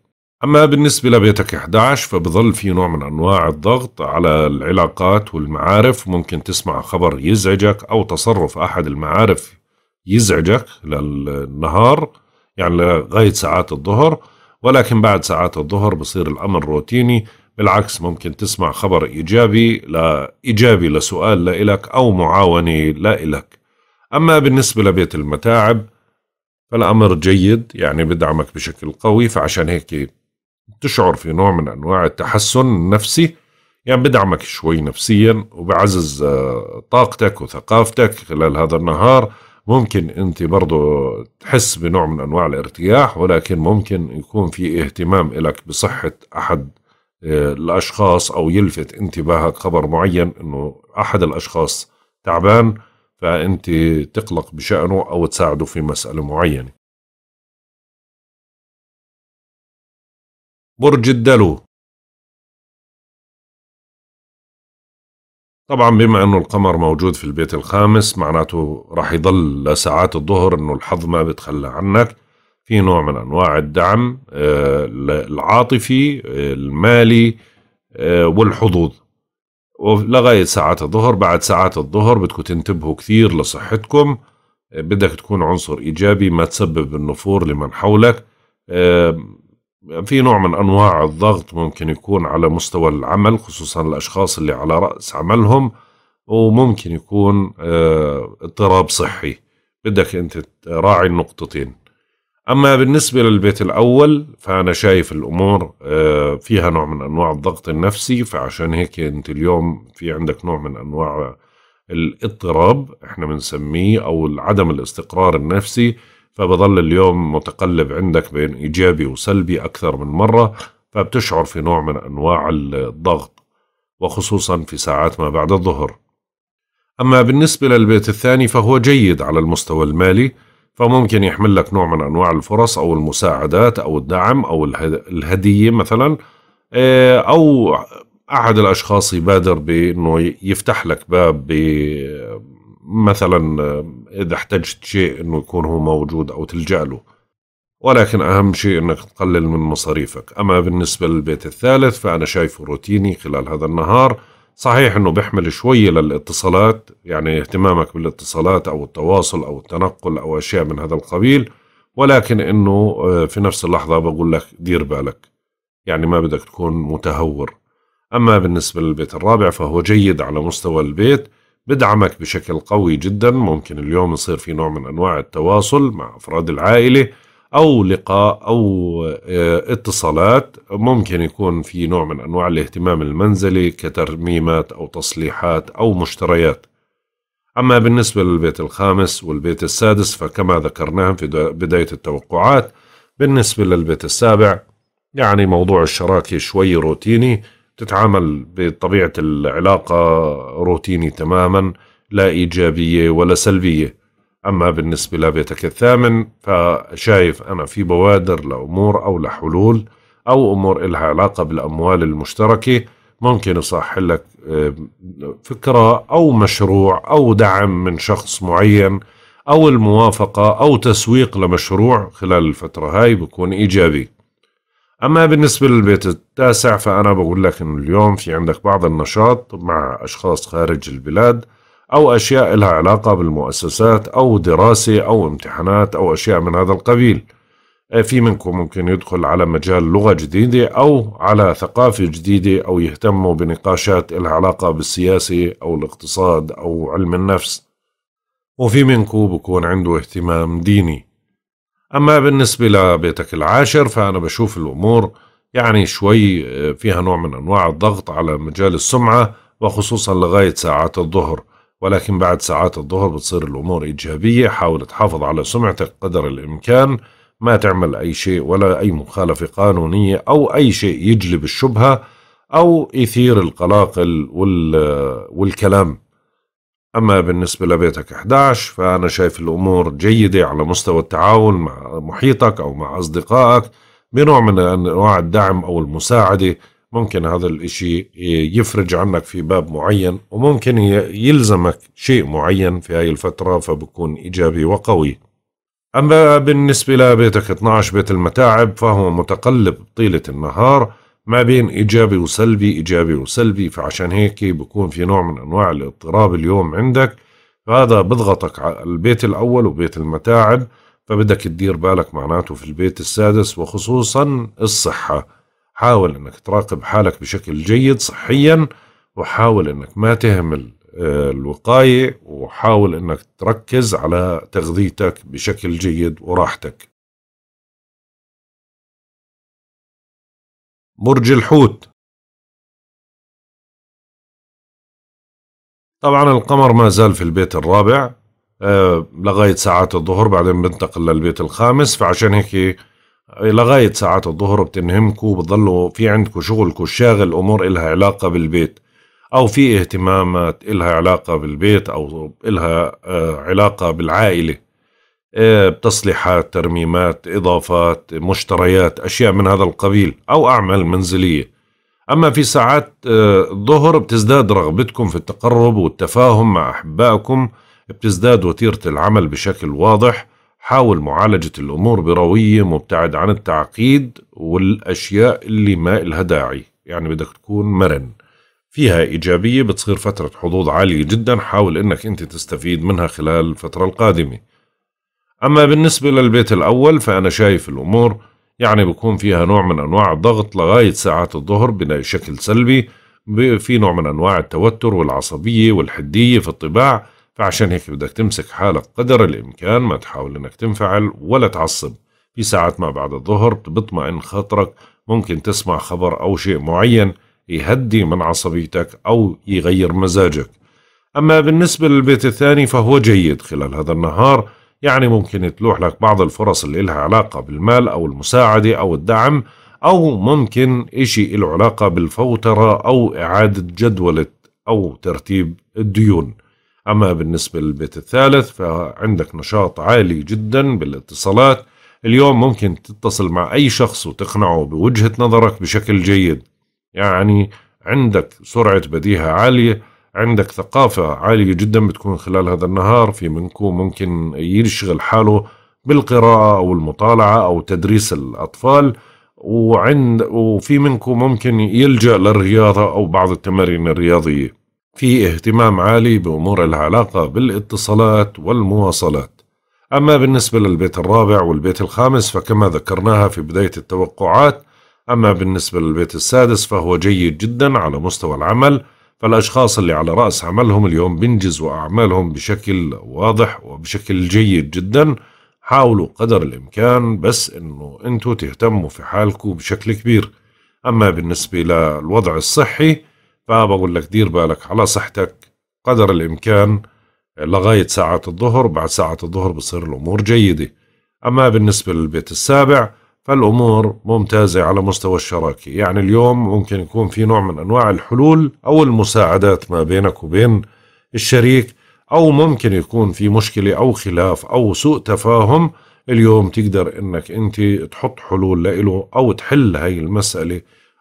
أما بالنسبة لبيتك 11 فبظل في نوع من أنواع الضغط على العلاقات والمعارف ممكن تسمع خبر يزعجك أو تصرف أحد المعارف يزعجك للنهار يعني لغاية ساعات الظهر ولكن بعد ساعات الظهر بصير الأمر روتيني بالعكس ممكن تسمع خبر إيجابي لإيجابي لسؤال لإلك أو معاونة لإلك أما بالنسبة لبيت المتاعب فالأمر جيد يعني بدعمك بشكل قوي فعشان هيك تشعر في نوع من أنواع التحسن النفسي يعني بدعمك شوي نفسيا وبعزز آه، طاقتك وثقافتك خلال هذا النهار ممكن انت برضه تحس بنوع من انواع الارتياح ولكن ممكن يكون في اهتمام لك بصحه احد آه، الاشخاص او يلفت انتباهك خبر معين انه احد الاشخاص تعبان فانت تقلق بشانه او تساعده في مساله معينه برج الدلو طبعا بما انه القمر موجود في البيت الخامس معناته راح يضل لساعات الظهر انه الحظ ما بتخلى عنك في نوع من انواع الدعم آه، العاطفي المالي آه، والحظوظ ولغاية ساعات الظهر بعد ساعات الظهر بدكم تنتبهوا كثير لصحتكم آه، بدك تكون عنصر إيجابي ما تسبب النفور لمن حولك يعني في نوع من أنواع الضغط ممكن يكون على مستوى العمل خصوصا الأشخاص اللي على رأس عملهم وممكن يكون آه، اضطراب صحي بدك أنت تراعي النقطتين أما بالنسبة للبيت الأول فأنا شايف الأمور آه، فيها نوع من أنواع الضغط النفسي فعشان هيك أنت اليوم في عندك نوع من أنواع الاضطراب احنا بنسميه او عدم الاستقرار النفسي فبظل اليوم متقلب عندك بين إيجابي وسلبي أكثر من مرة فبتشعر في نوع من أنواع الضغط وخصوصا في ساعات ما بعد الظهر أما بالنسبة للبيت الثاني فهو جيد على المستوى المالي فممكن يحمل لك نوع من أنواع الفرص أو المساعدات أو الدعم أو الهدية مثلا آه، أو أحد الأشخاص يبادر بأنه يفتح لك باب مثلا آه، إذا احتجت شيء أنه يكون هو موجود أو تلجأ له ولكن أهم شيء أنك تقلل من مصاريفك أما بالنسبة للبيت الثالث فأنا شايفه روتيني خلال هذا النهار صحيح أنه بيحمل شوية للاتصالات يعني اهتمامك بالاتصالات أو التواصل أو التنقل أو أشياء من هذا القبيل ولكن أنه آه، في نفس اللحظة بقول لك دير بالك يعني ما بدك تكون متهور أما بالنسبة للبيت الرابع فهو جيد على مستوى البيت بدعمك بشكل قوي جدا ممكن اليوم يصير في نوع من أنواع التواصل مع أفراد العائلة أو لقاء أو آه، اتصالات ممكن يكون في نوع من أنواع الاهتمام المنزلي كترميمات أو تصليحات أو مشتريات أما بالنسبة للبيت الخامس والبيت السادس فكما ذكرناهم في بداية التوقعات بالنسبة للبيت السابع يعني موضوع الشراكة شوي روتيني تتعامل بطبيعة العلاقة روتيني تماما لا إيجابية ولا سلبية أما بالنسبة لبيتك الثامن فشايف أنا في بوادر لأمور أو لحلول أو أمور إلها علاقة بالأموال المشتركة ممكن يصح لك فكرة أو مشروع أو دعم من شخص معين أو الموافقة أو تسويق لمشروع خلال الفترة هاي بكون إيجابي أما بالنسبة للبيت التاسع فأنا بقول لك إنه اليوم في عندك بعض النشاط مع أشخاص خارج البلاد أو أشياء لها علاقة بالمؤسسات أو دراسة أو امتحانات أو أشياء من هذا القبيل آه، في منكم ممكن يدخل على مجال لغة جديدة أو على ثقافة جديدة أو يهتموا بنقاشات لها علاقة بالسياسة أو الاقتصاد أو علم النفس وفي منكم بكون عنده اهتمام ديني أما بالنسبة لبيتك العاشر فأنا بشوف الأمور يعني شوي آه، فيها نوع من أنواع الضغط على مجال السمعة وخصوصا لغاية ساعات الظهر ولكن بعد ساعات الظهر بتصير الأمور إيجابية حاول تحافظ على سمعتك قدر الإمكان ما تعمل أي شيء ولا أي مخالفة قانونية أو أي شيء يجلب الشبهة أو يثير القلاقل آه، والكلام أما بالنسبة لبيتك 11 فأنا شايف الأمور جيدة على مستوى التعاون مع محيطك أو مع أصدقائك بنوع من أنواع الدعم أو المساعدة ممكن هذا الإشي يفرج عنك في باب معين وممكن يلزمك شيء معين في هاي الفترة فبكون إيجابي وقوي أما بالنسبة لبيتك 12 بيت المتاعب فهو متقلب طيلة النهار ما بين إيجابي وسلبي إيجابي وسلبي فعشان هيك بكون في نوع من أنواع الاضطراب اليوم عندك فهذا بضغطك على البيت الأول وبيت المتاعب فبدك تدير بالك معناته في البيت السادس وخصوصا الصحة حاول أنك تراقب حالك بشكل جيد صحيا وحاول أنك ما تهمل آه، الوقاية وحاول أنك تركز على تغذيتك بشكل جيد وراحتك برج الحوت طبعا القمر ما زال في البيت الرابع أه لغاية ساعات الظهر بعدين بنتقل للبيت الخامس فعشان هيك آه، لغاية ساعات الظهر بتنهمكوا بتضلوا في عندكوا شغلكوا الشاغل أمور إلها علاقة بالبيت أو في اهتمامات إلها علاقة بالبيت أو إلها أه علاقة بالعائلة إيه، تصليحات ترميمات إضافات مشتريات أشياء من هذا القبيل أو أعمال منزلية أما في ساعات إيه، الظهر بتزداد رغبتكم في التقرب والتفاهم مع أحبائكم بتزداد وتيرة العمل بشكل واضح حاول معالجة الأمور بروية مبتعد عن التعقيد والأشياء اللي ما إلها داعي يعني بدك تكون مرن فيها إيجابية بتصير فترة حظوظ عالية جدا حاول أنك أنت تستفيد منها خلال الفترة القادمة أما بالنسبة للبيت الأول فأنا شايف الأمور يعني بكون فيها نوع من أنواع الضغط لغاية ساعات الظهر بشكل سلبي في نوع من أنواع التوتر والعصبية والحدية في الطباع فعشان هيك بدك تمسك حالك قدر الإمكان ما تحاول إنك تنفعل ولا تعصب في ساعات ما بعد الظهر بتطمئن خاطرك ممكن تسمع خبر أو شيء معين يهدي من عصبيتك أو يغير مزاجك أما بالنسبة للبيت الثاني فهو جيد خلال هذا النهار يعني ممكن تلوح لك بعض الفرص اللي إلها علاقة بالمال أو المساعدة أو الدعم أو ممكن إشي له علاقة بالفوترة أو إعادة جدولة أو ترتيب الديون أما بالنسبة للبيت الثالث فعندك نشاط عالي جدا بالاتصالات اليوم ممكن تتصل مع أي شخص وتقنعه بوجهة نظرك بشكل جيد يعني عندك سرعة بديهة عالية عندك ثقافة عالية جدا بتكون خلال هذا النهار في منكم ممكن يشغل حاله بالقراءة أو المطالعة أو تدريس الأطفال وعند وفي منكم ممكن يلجأ للرياضة أو بعض التمارين الرياضية في اهتمام عالي بأمور العلاقة بالاتصالات والمواصلات أما بالنسبة للبيت الرابع والبيت الخامس فكما ذكرناها في بداية التوقعات أما بالنسبة للبيت السادس فهو جيد جدا على مستوى العمل فالأشخاص اللي على رأس عملهم اليوم بينجزوا أعمالهم بشكل واضح وبشكل جيد جدا حاولوا قدر الإمكان بس أنه أنتوا تهتموا في حالكم بشكل كبير أما بالنسبة للوضع الصحي فبقول لك دير بالك على صحتك قدر الإمكان لغاية ساعة الظهر بعد ساعة الظهر بصير الأمور جيدة أما بالنسبة للبيت السابع فالأمور ممتازة على مستوى الشراكة يعني اليوم ممكن يكون في نوع من أنواع الحلول أو المساعدات ما بينك وبين الشريك أو ممكن يكون في مشكلة أو خلاف أو سوء تفاهم اليوم تقدر أنك أنت تحط حلول لإله أو تحل هاي المسألة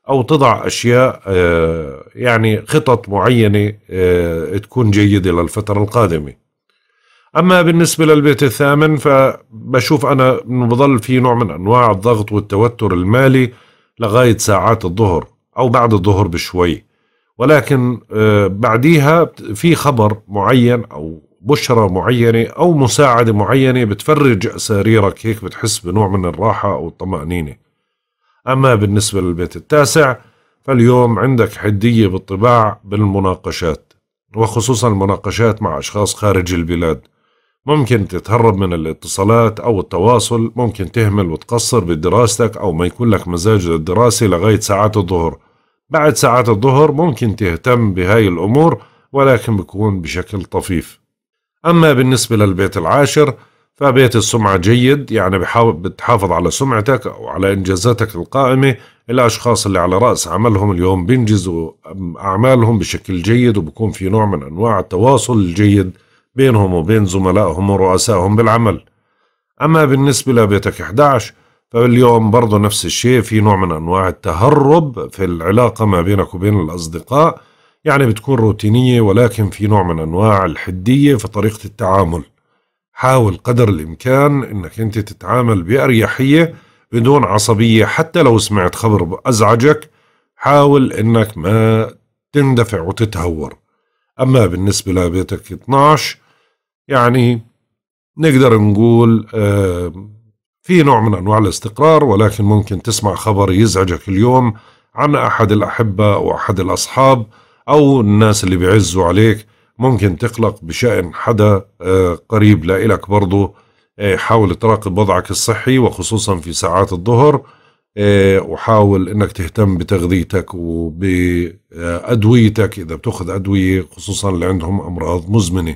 أو تضع أشياء آه، يعني خطط معينة آه، تكون جيدة للفترة القادمة اما بالنسبه للبيت الثامن فبشوف انا انه بضل في نوع من انواع الضغط والتوتر المالي لغايه ساعات الظهر او بعد الظهر بشوي ولكن آه، بعديها في خبر معين او بشرة معينة أو مساعدة معينة بتفرج أساريرك هيك بتحس بنوع من الراحة أو الطمأنينة أما بالنسبة للبيت التاسع فاليوم عندك حدية بالطباع بالمناقشات وخصوصا المناقشات مع أشخاص خارج البلاد ممكن تتهرب من الاتصالات أو التواصل ممكن تهمل وتقصر بدراستك أو ما يكون لك مزاج للدراسة لغاية ساعات الظهر بعد ساعات الظهر ممكن تهتم بهاي الأمور ولكن بكون بشكل طفيف أما بالنسبة للبيت العاشر فبيت السمعة جيد يعني بحاول بتحافظ على سمعتك أو على إنجازاتك القائمة الأشخاص اللي على رأس عملهم اليوم بينجزوا أعمالهم بشكل جيد وبكون في نوع من أنواع التواصل الجيد بينهم وبين زملائهم ورؤسائهم بالعمل أما بالنسبة لبيتك 11 فاليوم برضه نفس الشيء في نوع من أنواع التهرب في العلاقة ما بينك وبين الأصدقاء يعني بتكون روتينية ولكن في نوع من أنواع الحدية في طريقة التعامل حاول قدر الإمكان أنك أنت تتعامل بأريحية بدون عصبية حتى لو سمعت خبر أزعجك حاول أنك ما تندفع وتتهور أما بالنسبة لبيتك 12 يعني نقدر نقول آه، في نوع من انواع الاستقرار ولكن ممكن تسمع خبر يزعجك اليوم عن احد الاحبه او احد الاصحاب او الناس اللي بيعزوا عليك ممكن تقلق بشان حدا آه، قريب لإلك برضه آه، حاول تراقب وضعك الصحي وخصوصا في ساعات الظهر وحاول انك تهتم بتغذيتك وبادويتك اذا بتاخذ ادويه خصوصا اللي عندهم امراض مزمنه